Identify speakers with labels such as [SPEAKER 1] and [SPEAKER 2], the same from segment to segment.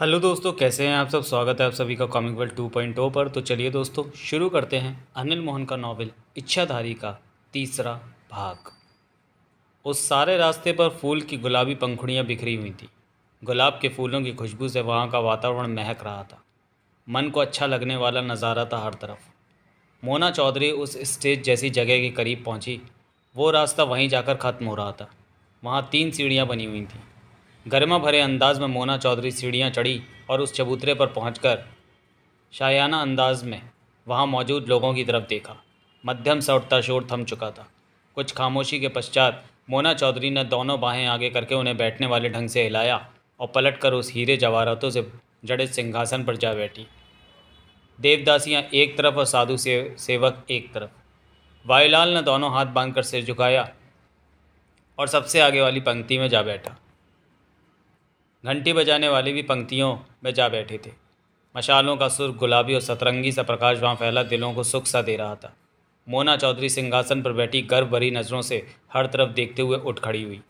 [SPEAKER 1] Hello दोस्तों कैसे हैं आप सब स्वागत है आप सभी का comic world two point O पर तो चलिए दोस्तों शुरू करते हैं अनिल मोहन का नावल इच्छाधारी का तीसरा भाग उस सारे रास्ते पर फूल की गुलाबी पंखुड़ियाँ बिखरी हुई थी गुलाब के फूलों की खुशबू से वहाँ का वातावरण महक रहा था मन को अच्छा लगने वाला नज़ारा था हर तरफ मोना चौधरी उस स्टेज जैसी जगह के करीब पहुँची वो रास्ता वहीं जाकर ख़त्म हो रहा था वहाँ तीन सीढ़ियाँ बनी हुई थीं गरिमा भरे अंदाज में मोना चौधरी सीढ़ियाँ चढ़ी और उस चबूतरे पर पहुंचकर शायाना अंदाज में वहाँ मौजूद लोगों की तरफ देखा मध्यम सा उठता शोर थम चुका था कुछ खामोशी के पश्चात मोना चौधरी ने दोनों बाहें आगे करके उन्हें बैठने वाले ढंग से हिलाया और पलट कर उस हीरे जवाहरातों से जड़े सिंहासन पर जा बैठी देवदासियाँ एक तरफ और साधु से, सेवक एक तरफ वायुलाल ने दोनों हाथ बांधकर सिर झुकाया और सबसे आगे वाली पंक्ति में जा बैठा घंटी बजाने वाली भी पंक्तियों में जा बैठे थे मशालों का सुर गुलाबी और सतरंगी सा प्रकाश वहाँ फैला दिलों को सुख सा दे रहा था मोना चौधरी सिंहासन पर बैठी गर्व भरी नज़रों से हर तरफ देखते हुए उठ खड़ी हुई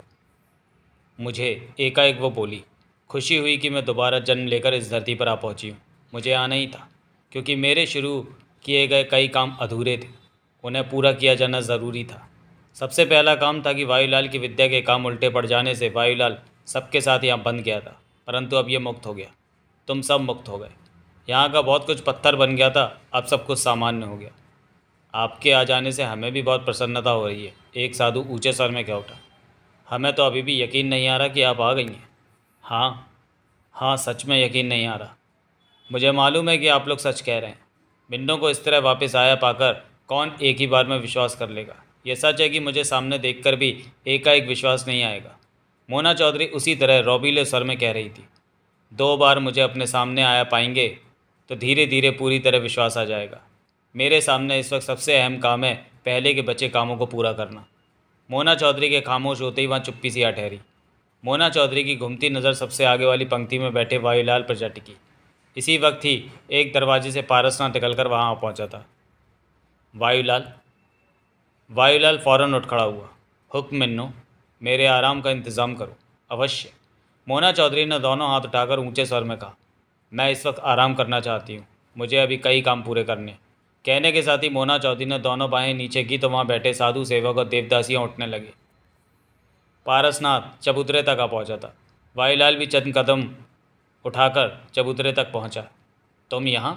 [SPEAKER 1] मुझे एकाएक वो बोली खुशी हुई कि मैं दोबारा जन्म लेकर इस धरती पर आ पहुंची हूँ मुझे आना ही था क्योंकि मेरे शुरू किए गए कई काम अधूरे थे उन्हें पूरा किया जाना ज़रूरी था सबसे पहला काम था कि वायुलाल की विद्या के काम उल्टे पड़ जाने से वायुलाल सबके साथ यहाँ बंद गया था परंतु अब ये मुक्त हो गया तुम सब मुक्त हो गए यहाँ का बहुत कुछ पत्थर बन गया था अब सब कुछ सामान्य हो गया आपके आ जाने से हमें भी बहुत प्रसन्नता हो रही है एक साधु ऊंचे सर में क्या उठा हमें तो अभी भी यकीन नहीं आ रहा कि आप आ गई हैं हाँ हाँ सच में यकीन नहीं आ रहा मुझे मालूम है कि आप लोग सच कह रहे हैं बिंडों को इस तरह वापस आया पाकर कौन एक ही बार में विश्वास कर लेगा यह सच है कि मुझे सामने देखकर भी एकाएक विश्वास नहीं आएगा मोना चौधरी उसी तरह रोबीले स्वर में कह रही थी दो बार मुझे अपने सामने आया पाएंगे तो धीरे धीरे पूरी तरह विश्वास आ जाएगा मेरे सामने इस वक्त सबसे अहम काम है पहले के बचे कामों को पूरा करना मोना चौधरी के खामोश होते ही वहाँ चुप्पी सी आ ठहरी मोना चौधरी की घूमती नज़र सबसे आगे वाली पंक्ति में बैठे वायुलाल प्रजाटी की इसी वक्त ही एक दरवाजे से पारसनाथ कर वहाँ पहुँचा था वायुलाल वायुलाल फ़ौरन उठ खड़ा हुआ हुक्म मिन्नू मेरे आराम का इंतज़ाम करो अवश्य मोना चौधरी ने दोनों हाथ उठाकर ऊंचे स्वर में कहा मैं इस वक्त आराम करना चाहती हूँ मुझे अभी कई काम पूरे करने कहने के साथ ही मोना चौधरी ने दोनों बाहें नीचे की तो वहाँ बैठे साधु सेवक और देवदासियाँ उठने लगे पारसनाथ चबूतरे तक आ पहुँचा था वाईलाल भी चंद कदम उठाकर चबूतरे तक पहुँचा तुम यहाँ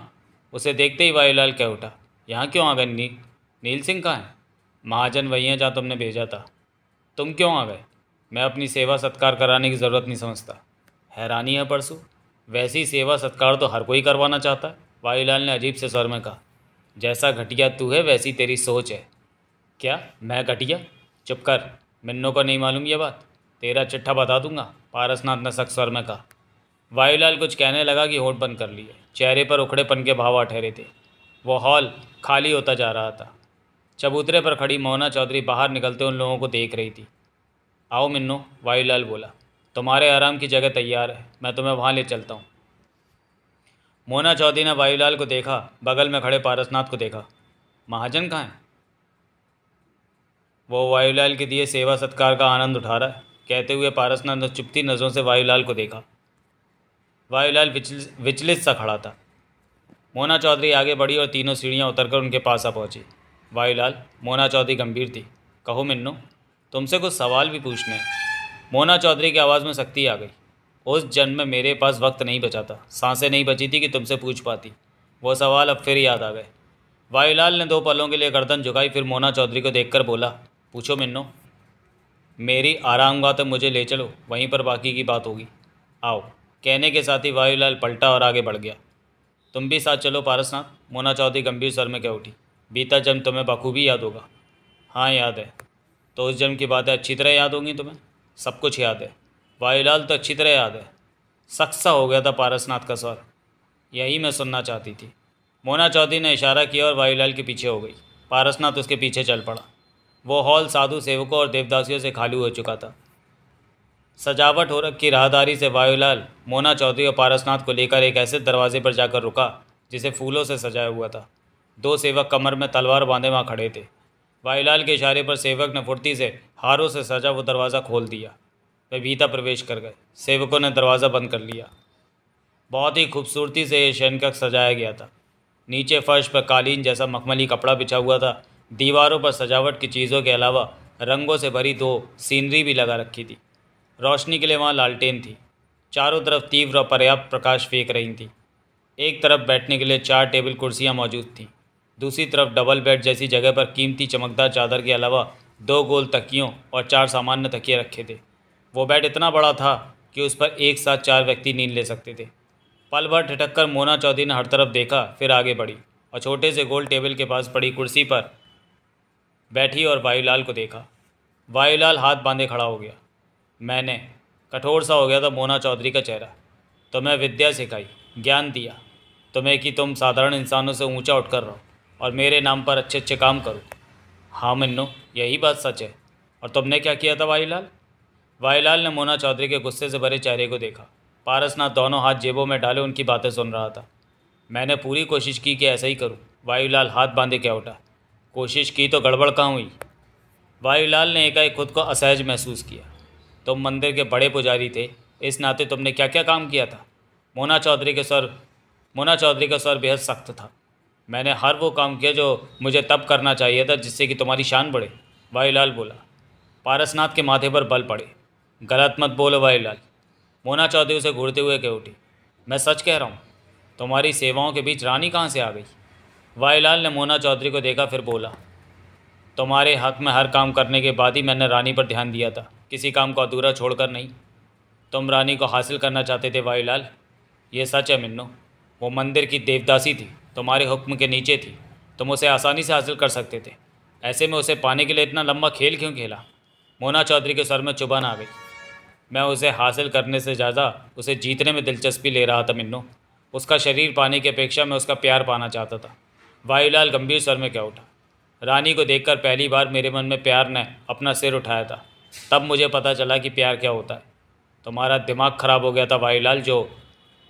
[SPEAKER 1] उसे देखते ही वाईलाल कह उठा यहाँ क्यों आ गए नील नील सिंह कहाँ हैं महाजन वही हैं जहाँ तुमने भेजा था तुम क्यों आ गए मैं अपनी सेवा सत्कार कराने की ज़रूरत नहीं समझता हैरानी है परसू वैसी सेवा सत्कार तो हर कोई करवाना चाहता है वायुलाल ने अजीब से स्वर में कहा जैसा घटिया तू है वैसी तेरी सोच है क्या मैं घटिया चुप कर मिन्नों को नहीं मालूम यह बात तेरा चिट्ठा बता दूंगा पारसनाथ ने सख्त स्वर में कहा वायुलाल कुछ कहने लगा कि होठ बंद कर लिए चेहरे पर उखड़ेपन के भाव ठहरे थे वो हॉल खाली होता जा रहा था चबूतरे पर खड़ी मोना चौधरी बाहर निकलते उन लोगों को देख रही थी आओ मिन्नो वायुलाल बोला तुम्हारे आराम की जगह तैयार है मैं तुम्हें वहाँ ले चलता हूँ मोना चौधरी ने वायुलाल को देखा बगल में खड़े पारसनाथ को देखा महाजन कहाँ हैं वो वायुलाल के दिए सेवा सत्कार का आनंद उठा रहा है कहते हुए पारसनाथ ने चुपती नज़रों से वायुलाल को देखा वायुलाल विचलित सा खड़ा था मोना चौधरी आगे बढ़ी और तीनों सीढ़ियाँ उतरकर उनके पास आ पहुँची भाईलाल मोना चौधरी गंभीर थी कहो मिन्नू तुमसे कुछ सवाल भी पूछने मोना चौधरी की आवाज़ में सख्ती आ गई उस जन्म में मेरे पास वक्त नहीं बचा था सांसें नहीं बची थी कि तुमसे पूछ पाती वो सवाल अब फिर याद आ गए वायुलाल ने दो पलों के लिए गर्दन झुकाई फिर मोना चौधरी को देखकर बोला पूछो मिन्नो मेरी आरामगाह तो मुझे ले चलो वहीं पर बाकी की बात होगी आओ कहने के साथ ही वायुलाल पलटा और आगे बढ़ गया तुम भी साथ चलो पारसनाथ मोना चौधरी गंभीर स्वर में कह उठी बीता जन्म तुम्हें बखूबी याद होगा हाँ याद है तो उस जन्म की बातें अच्छी तरह याद होंगी तुम्हें सब कुछ याद है वायुलाल तो अच्छी तरह याद है सख्सा हो गया था पारसनाथ का स्वर यही मैं सुनना चाहती थी मोना चौधरी ने इशारा किया और वायुलाल के पीछे हो गई पारसनाथ उसके पीछे चल पड़ा वो हॉल साधु सेवकों और देवदासियों से खाली हो चुका था सजावट हो रखी राहदारी से वायुलाल मोना चौधरी और पारसनाथ को लेकर एक ऐसे दरवाजे पर जाकर रुका जिसे फूलों से सजाया हुआ था दो सेवक कमर में तलवार बांधे वहाँ खड़े थे वाईलाल के इशारे पर सेवक ने फुर्ती से हारों से सजा वो दरवाज़ा खोल दिया वे भीता प्रवेश कर गए सेवकों ने दरवाज़ा बंद कर लिया बहुत ही खूबसूरती से ये शयनकक्ष सजाया गया था नीचे फर्श पर कालीन जैसा मखमली कपड़ा बिछा हुआ था दीवारों पर सजावट की चीज़ों के अलावा रंगों से भरी दो सीनरी भी लगा रखी थी रोशनी के लिए वहाँ लालटेन थी चारों तरफ तीव्र और पर्याप्त प्रकाश फेंक रही थी एक तरफ बैठने के लिए चार टेबल कुर्सियाँ मौजूद थीं दूसरी तरफ डबल बेड जैसी जगह पर कीमती चमकदार चादर के अलावा दो गोल तकियों और चार सामान्य तकिए रखे थे वो बेड इतना बड़ा था कि उस पर एक साथ चार व्यक्ति नींद ले सकते थे पल भर ठिटक कर मोना चौधरी ने हर तरफ देखा फिर आगे बढ़ी और छोटे से गोल टेबल के पास पड़ी कुर्सी पर बैठी और वायुलाल को देखा वायुलाल हाथ बांधे खड़ा हो गया मैंने कठोर सा हो गया था मोना चौधरी का चेहरा तो मैं विद्या सिखाई ज्ञान दिया तुम्हें कि तुम साधारण इंसानों से ऊंचा उठकर रहो और मेरे नाम पर अच्छे अच्छे काम करो हाँ मिन्नू यही बात सच है और तुमने क्या किया था वाईलाल वाईलाल ने मोना चौधरी के गुस्से से भरे चेहरे को देखा पारसनाथ दोनों हाथ जेबों में डाले उनकी बातें सुन रहा था मैंने पूरी कोशिश की कि ऐसा ही करूं वायुलाल हाथ बांधे क्या उठा कोशिश की तो गड़बड़ कहाँ हुई वायुलाल ने एकाएक खुद को असहज महसूस किया तुम मंदिर के बड़े पुजारी थे इस नाते तुमने क्या क्या काम किया था मोना चौधरी के सर मोना चौधरी का स्वर बेहद सख्त था मैंने हर वो काम किया जो मुझे तब करना चाहिए था जिससे कि तुम्हारी शान बढ़े वाईलाल बोला पारसनाथ के माथे पर बल पड़े गलत मत बोलो वाईलाल मोना चौधरी उसे घूरते हुए कह उठी मैं सच कह रहा हूँ तुम्हारी सेवाओं के बीच रानी कहाँ से आ गई वाईलाल ने मोना चौधरी को देखा फिर बोला तुम्हारे हक में हर काम करने के बाद ही मैंने रानी पर ध्यान दिया था किसी काम को अधूरा छोड़कर नहीं तुम रानी को हासिल करना चाहते थे वाईलाल ये सच है मिन्नो वो मंदिर की देवदासी थी तुम्हारे हुक्म के नीचे थी तुम उसे आसानी से हासिल कर सकते थे ऐसे में उसे पाने के लिए इतना लंबा खेल क्यों खेला मोना चौधरी के सर में चुभन आ गई मैं उसे हासिल करने से ज़्यादा उसे जीतने में दिलचस्पी ले रहा था मिन्नू उसका शरीर पाने की अपेक्षा मैं उसका प्यार पाना चाहता था वायुलाल गंभीर स्वर में क्या उठा रानी को देखकर पहली बार मेरे मन में प्यार ने अपना सिर उठाया था तब मुझे पता चला कि प्यार क्या होता है तुम्हारा दिमाग ख़राब हो गया था वायुलाल जो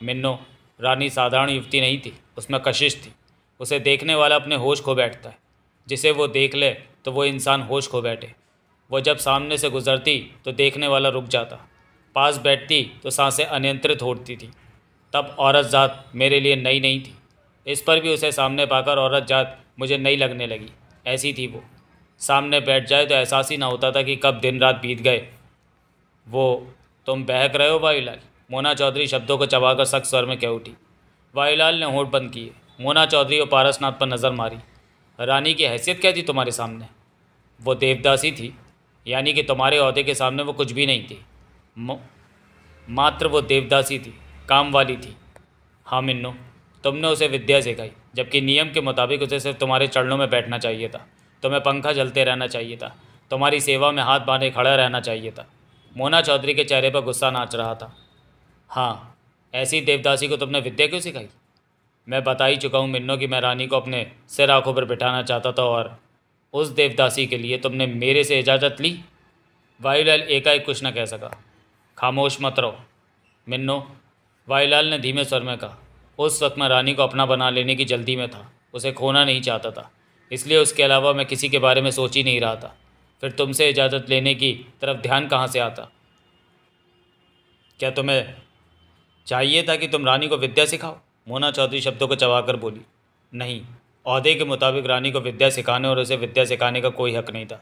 [SPEAKER 1] मिन्नो रानी साधारण युवती नहीं थी उसमें कशिश थी उसे देखने वाला अपने होश खो बैठता है जिसे वो देख ले तो वो इंसान होश खो बैठे वो जब सामने से गुजरती तो देखने वाला रुक जाता पास बैठती तो सांसें अनियंत्रित होती थी तब औरत जात मेरे लिए नई नहीं थी इस पर भी उसे सामने पाकर औरत जात मुझे नई लगने लगी ऐसी थी वो सामने बैठ जाए तो एहसास ही ना होता था कि कब दिन रात बीत गए वो तुम बहक रहे हो भाई लाल मोना चौधरी शब्दों को चबाकर सख्त स्वर में कह उठी वायूलाल ने होठ बंद किए मोना चौधरी और पारसनाथ पर नज़र मारी रानी की हैसियत क्या थी तुम्हारे सामने वो देवदासी थी यानी कि तुम्हारे अहदे के सामने वो कुछ भी नहीं थी मात्र वो देवदासी थी काम वाली थी हाँ मिन्नो तुमने उसे विद्या सिखाई जबकि नियम के मुताबिक उसे सिर्फ तुम्हारे चरणों में बैठना चाहिए था तुम्हें पंखा जलते रहना चाहिए था तुम्हारी सेवा में हाथ बांधे खड़ा रहना चाहिए था मोना चौधरी के चेहरे पर गुस्सा नाच रहा था हाँ ऐसी देवदासी को तुमने विद्या क्यों सिखाई मैं बता ही चुका हूँ मिन्नो की मैं रानी को अपने सिर आंखों पर बिठाना चाहता था और उस देवदासी के लिए तुमने मेरे से इजाज़त ली वायुलाल एकाएक कुछ न कह सका खामोश मत रहो मिन्नो वायुलाल ने धीमे स्वर में कहा उस वक्त मैं रानी को अपना बना लेने की जल्दी में था उसे खोना नहीं चाहता था इसलिए उसके अलावा मैं किसी के बारे में सोच ही नहीं रहा था फिर तुमसे इजाज़त लेने की तरफ ध्यान कहाँ से आता क्या तुम्हें चाहिए था कि तुम रानी को विद्या सिखाओ मोना चौधरी शब्दों को चबाकर बोली नहीं अहदे के मुताबिक रानी को विद्या सिखाने और उसे विद्या सिखाने का कोई हक नहीं था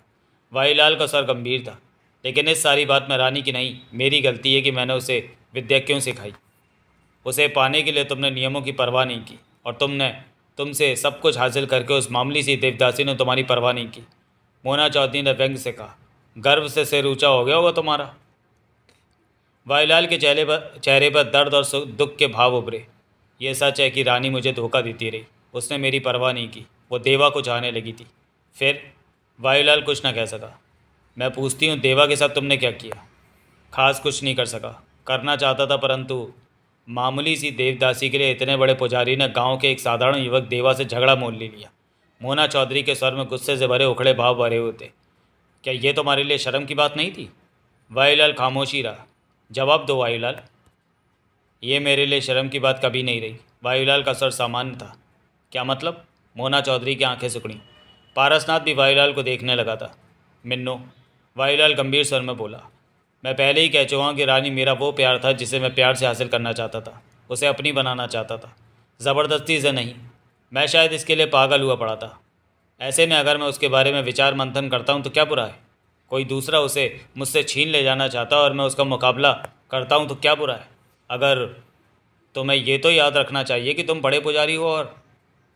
[SPEAKER 1] वाईलाल का सर गंभीर था लेकिन इस सारी बात में रानी की नहीं मेरी गलती है कि मैंने उसे विद्या क्यों सिखाई उसे पाने के लिए तुमने नियमों की परवाह नहीं की और तुमने तुमसे सब कुछ हासिल करके उस मामली सी देवदासी ने तुम्हारी परवाह नहीं की मोना चौधरी ने व्यंग से कहा गर्व से सिर ऊँचा हो गया होगा तुम्हारा वायूलाल के चेहरे पर चेहरे पर दर्द और दुख के भाव उभरे यह सच है कि रानी मुझे धोखा देती रही उसने मेरी परवाह नहीं की वो देवा को चाहने लगी थी फिर वायुलाल कुछ ना कह सका मैं पूछती हूँ देवा के साथ तुमने क्या किया खास कुछ नहीं कर सका करना चाहता था परंतु मामूली सी देवदासी के लिए इतने बड़े पुजारी ने गांव के एक साधारण युवक देवा से झगड़ा मोल ले लिया मोना चौधरी के स्वर में गुस्से से भरे उखड़े भाव भरे हुए थे क्या ये तुम्हारे लिए शर्म की बात नहीं थी वाईलाल खामोशी रहा जवाब दो वायुलाल ये मेरे लिए शर्म की बात कभी नहीं रही वायुलाल का सर सामान्य था क्या मतलब मोना चौधरी की आंखें सुखड़ी पारसनाथ भी वायुलाल को देखने लगा था मिन्नो वायुलाल गंभीर स्वर में बोला मैं पहले ही कह चुका हूँ कि रानी मेरा वो प्यार था जिसे मैं प्यार से हासिल करना चाहता था उसे अपनी बनाना चाहता था ज़बरदस्ती से नहीं मैं शायद इसके लिए पागल हुआ पड़ा था ऐसे में अगर मैं उसके बारे में विचार मंथन करता हूँ तो क्या बुरा है कोई दूसरा उसे मुझसे छीन ले जाना चाहता और मैं उसका मुकाबला करता हूँ तो क्या बुरा है अगर तुम्हें ये तो याद रखना चाहिए कि तुम बड़े पुजारी हो और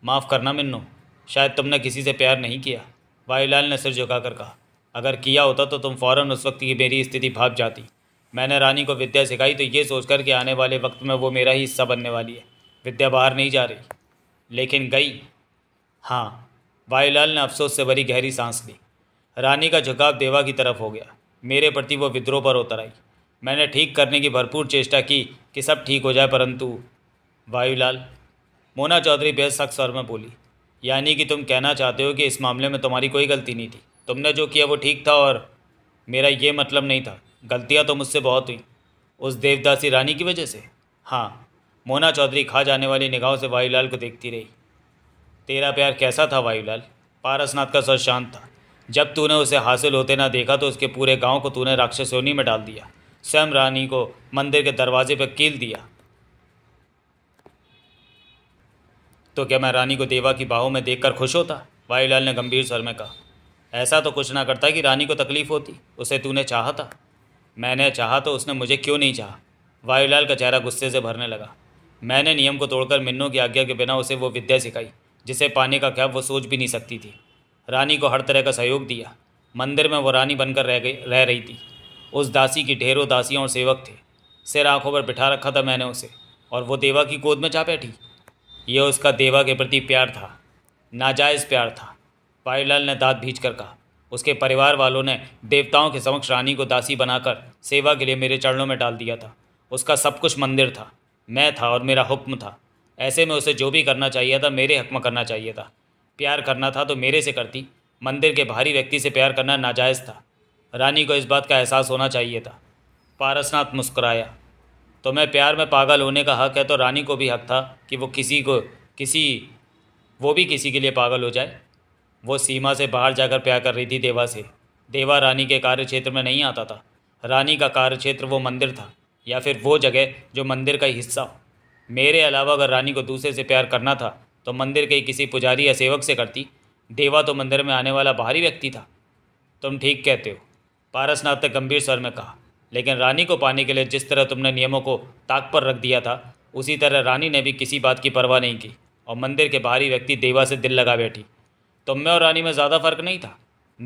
[SPEAKER 1] माफ़ करना मिन्नू शायद तुमने किसी से प्यार नहीं किया वायुलाल ने सिर झुकाकर कहा अगर किया होता तो तुम फ़ौर उस वक्त की मेरी स्थिति भाप जाती मैंने रानी को विद्या सिखाई तो ये सोचकर कि आने वाले वक्त में वो मेरा ही हिस्सा बनने वाली है विद्या बाहर नहीं जा रही लेकिन गई हाँ वायुलाल ने अफसोस से भरी गहरी सांस ली रानी का झुकाव देवा की तरफ हो गया मेरे प्रति वो विद्रोह पर उतर आई मैंने ठीक करने की भरपूर चेष्टा की कि सब ठीक हो जाए परंतु वायुलाल मोना चौधरी बेहद सख्त स्वर में बोली यानी कि तुम कहना चाहते हो कि इस मामले में तुम्हारी कोई गलती नहीं थी तुमने जो किया वो ठीक था और मेरा ये मतलब नहीं था गलतियाँ तो मुझसे बहुत हुई उस देवदासी रानी की वजह से हाँ मोना चौधरी खा जाने वाली निगाहों से वायुलाल को देखती रही तेरा प्यार कैसा था वायुलाल पारसनाथ का स्वर शांत था जब तूने उसे हासिल होते ना देखा तो उसके पूरे गांव को तूने राक्षसोनी में डाल दिया स्वयं रानी को मंदिर के दरवाजे पर कील दिया तो क्या मैं रानी को देवा की बाहों में देखकर खुश होता वायुलाल ने गंभीर स्वर में कहा ऐसा तो कुछ ना करता कि रानी को तकलीफ़ होती उसे तूने चाहा था मैंने चाहा तो उसने मुझे क्यों नहीं चाहा वायुलाल का चेहरा गुस्से से भरने लगा मैंने नियम को तोड़कर मिन्नू की आज्ञा के बिना उसे वो विद्या सिखाई जिसे पाने का क्या वो सोच भी नहीं सकती थी रानी को हर तरह का सहयोग दिया मंदिर में वो रानी बनकर रह गई रह रही थी उस दासी की ढेरों दासियाँ और सेवक थे सिर आंखों पर बिठा रखा था मैंने उसे और वो देवा की गोद में जा बैठी यह उसका देवा के प्रति प्यार था नाजायज़ प्यार था पाईलाल ने दाँत भीज कर कहा उसके परिवार वालों ने देवताओं के समक्ष रानी को दासी बनाकर सेवा के लिए मेरे चरणों में डाल दिया था उसका सब कुछ मंदिर था मैं था और मेरा हुक्म था ऐसे में उसे जो भी करना चाहिए था मेरे हक में करना चाहिए था प्यार करना था तो मेरे से करती मंदिर के भारी व्यक्ति से प्यार करना नाजायज़ था रानी को इस बात का एहसास होना चाहिए था पारसनाथ मुस्कुराया तो मैं प्यार में पागल होने का हक है तो रानी को भी हक था कि वो किसी को किसी वो भी किसी के लिए पागल हो जाए वो सीमा से बाहर जाकर प्यार कर रही थी देवा से देवा रानी के कार्य क्षेत्र में नहीं आता था रानी का कार्य क्षेत्र वो मंदिर था या फिर वो जगह जो मंदिर का हिस्सा हो मेरे अलावा अगर रानी को दूसरे से प्यार करना था तो मंदिर के किसी पुजारी या सेवक से करती देवा तो मंदिर में आने वाला बाहरी व्यक्ति था तुम ठीक कहते हो पारसनाथ ने गंभीर स्वर में कहा लेकिन रानी को पाने के लिए जिस तरह तुमने नियमों को ताक पर रख दिया था उसी तरह रानी ने भी किसी बात की परवाह नहीं की और मंदिर के बाहरी व्यक्ति देवा से दिल लगा बैठी तुम तो में और रानी में ज़्यादा फर्क नहीं था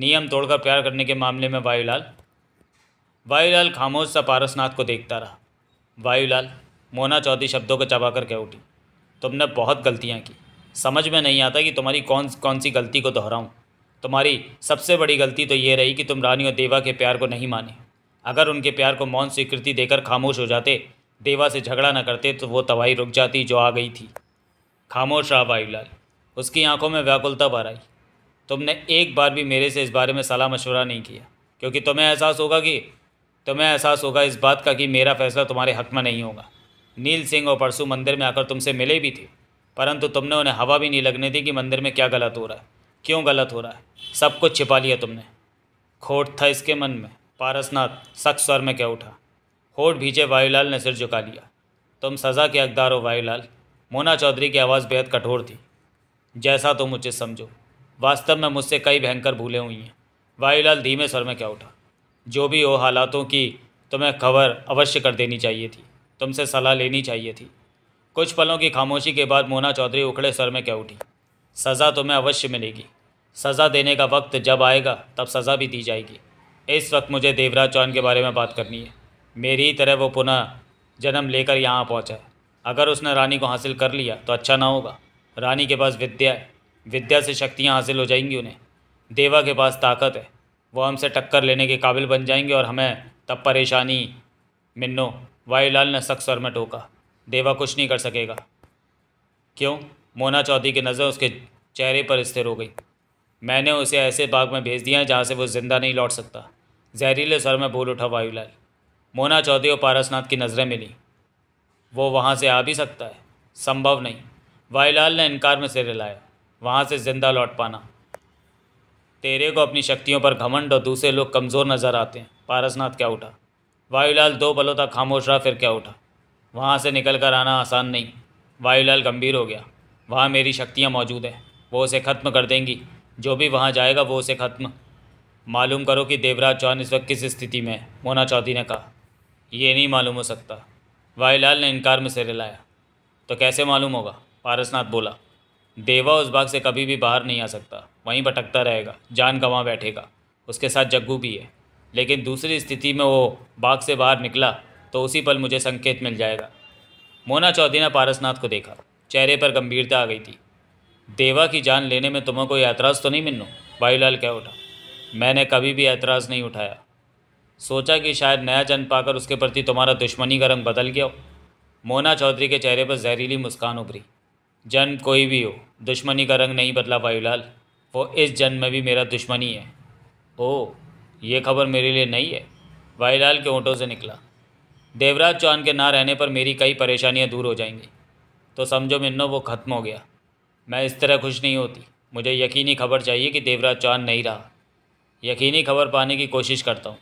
[SPEAKER 1] नियम तोड़कर प्यार करने के मामले में वायुलाल वायुलाल खामोश सा पारसनाथ को देखता रहा वायुलाल मोना चौधरी शब्दों को चबा कह उठी तुमने बहुत गलतियाँ की समझ में नहीं आता कि तुम्हारी कौन कौन सी गलती को दोहराऊँ तुम्हारी सबसे बड़ी गलती तो ये रही कि तुम रानी और देवा के प्यार को नहीं माने अगर उनके प्यार को मौन स्वीकृति देकर खामोश हो जाते देवा से झगड़ा न करते तो वो तबाही रुक जाती जो आ गई थी खामोश रहा वायुलाल उसकी आंखों में व्याकुलता भर आई तुमने एक बार भी मेरे से इस बारे में सलाह मशवरा नहीं किया क्योंकि तुम्हें एहसास होगा कि तुम्हें एहसास होगा इस बात का कि मेरा फैसला तुम्हारे हक में नहीं होगा नील सिंह और परसों मंदिर में आकर तुमसे मिले भी थे परंतु तुमने उन्हें हवा भी नहीं लगने दी कि मंदिर में क्या गलत हो रहा है क्यों गलत हो रहा है सब कुछ छिपा लिया तुमने खोट था इसके मन में पारसनाथ सख्त स्वर में क्या उठा होठ भीजे वायुलाल ने सिर झुका लिया तुम सज़ा के अकदार हो वायुलाल मोना चौधरी की आवाज़ बेहद कठोर थी जैसा तुम उचित समझो वास्तव में मुझसे कई भयंकर भूले हुई हैं वायुलाल धीमे स्वर में क्या उठा जो भी हो हालातों की तुम्हें खबर अवश्य कर देनी चाहिए थी तुमसे सलाह लेनी चाहिए थी कुछ पलों की खामोशी के बाद मोना चौधरी उखड़े सर में कह उठी सज़ा तुम्हें तो अवश्य मिलेगी सज़ा देने का वक्त जब आएगा तब सज़ा भी दी जाएगी इस वक्त मुझे देवराज चौहान के बारे में बात करनी है मेरी ही तरह वो पुनः जन्म लेकर यहाँ पहुँचा है अगर उसने रानी को हासिल कर लिया तो अच्छा ना होगा रानी के पास विद्या है विद्या से शक्तियाँ हासिल हो जाएंगी उन्हें देवा के पास ताकत है वो हमसे टक्कर लेने के काबिल बन जाएंगे और हमें तब परेशानी मिन्नो वायुलाल ने सख्त स्वर में टोका देवा कुछ नहीं कर सकेगा क्यों मोना चौधरी की नज़र उसके चेहरे पर स्थिर हो गई मैंने उसे ऐसे बाग में भेज दिया है जहाँ से वो ज़िंदा नहीं लौट सकता जहरीले स्वर में बोल उठा वायुलाल मोना चौधरी और पारसनाथ की नज़रें मिली वो वहाँ से आ भी सकता है संभव नहीं वायुलाल ने इनकार में सिर हिलाया वहाँ से ज़िंदा लौट पाना तेरे को अपनी शक्तियों पर घमंड और दूसरे लोग कमज़ोर नज़र आते हैं पारसनाथ क्या उठा वायुलाल दो बलों तक खामोश रहा फिर क्या उठा वहाँ से निकल कर आना आसान नहीं वायुलाल गंभीर हो गया वहाँ मेरी शक्तियाँ मौजूद हैं वो उसे ख़त्म कर देंगी जो भी वहाँ जाएगा वो उसे ख़त्म मालूम करो कि देवराज चौहान इस वक्त किस स्थिति में है मोना चौधरी ने कहा यह नहीं मालूम हो सकता वायुलाल ने इनकार में सिर हिलाया तो कैसे मालूम होगा पारसनाथ बोला देवा उस बाग से कभी भी बाहर नहीं आ सकता वहीं भटकता रहेगा जान गंवा बैठेगा उसके साथ जग्गू भी है लेकिन दूसरी स्थिति में वो बाग से बाहर निकला तो उसी पल मुझे संकेत मिल जाएगा मोना चौधरी ने पारसनाथ को देखा चेहरे पर गंभीरता आ गई थी देवा की जान लेने में तुम्हें कोई ऐतराज़ तो नहीं मिन्नू भाईलाल क्या उठा मैंने कभी भी ऐतराज़ नहीं उठाया सोचा कि शायद नया जन्म पाकर उसके प्रति तुम्हारा दुश्मनी का रंग बदल गया हो मोना चौधरी के चेहरे पर जहरीली मुस्कान उभरी जन्म कोई भी हो दुश्मनी का रंग नहीं बदला वायुलाल वो इस जन्म में भी मेरा दुश्मनी है ओ ये खबर मेरे लिए नहीं है वायुलाल के ऊँटों से निकला देवराज चौहान के ना रहने पर मेरी कई परेशानियां दूर हो जाएंगी तो समझो मिन्नो वो ख़त्म हो गया मैं इस तरह खुश नहीं होती मुझे यकीनी खबर चाहिए कि देवराज चौहान नहीं रहा यकीनी खबर पाने की कोशिश करता हूँ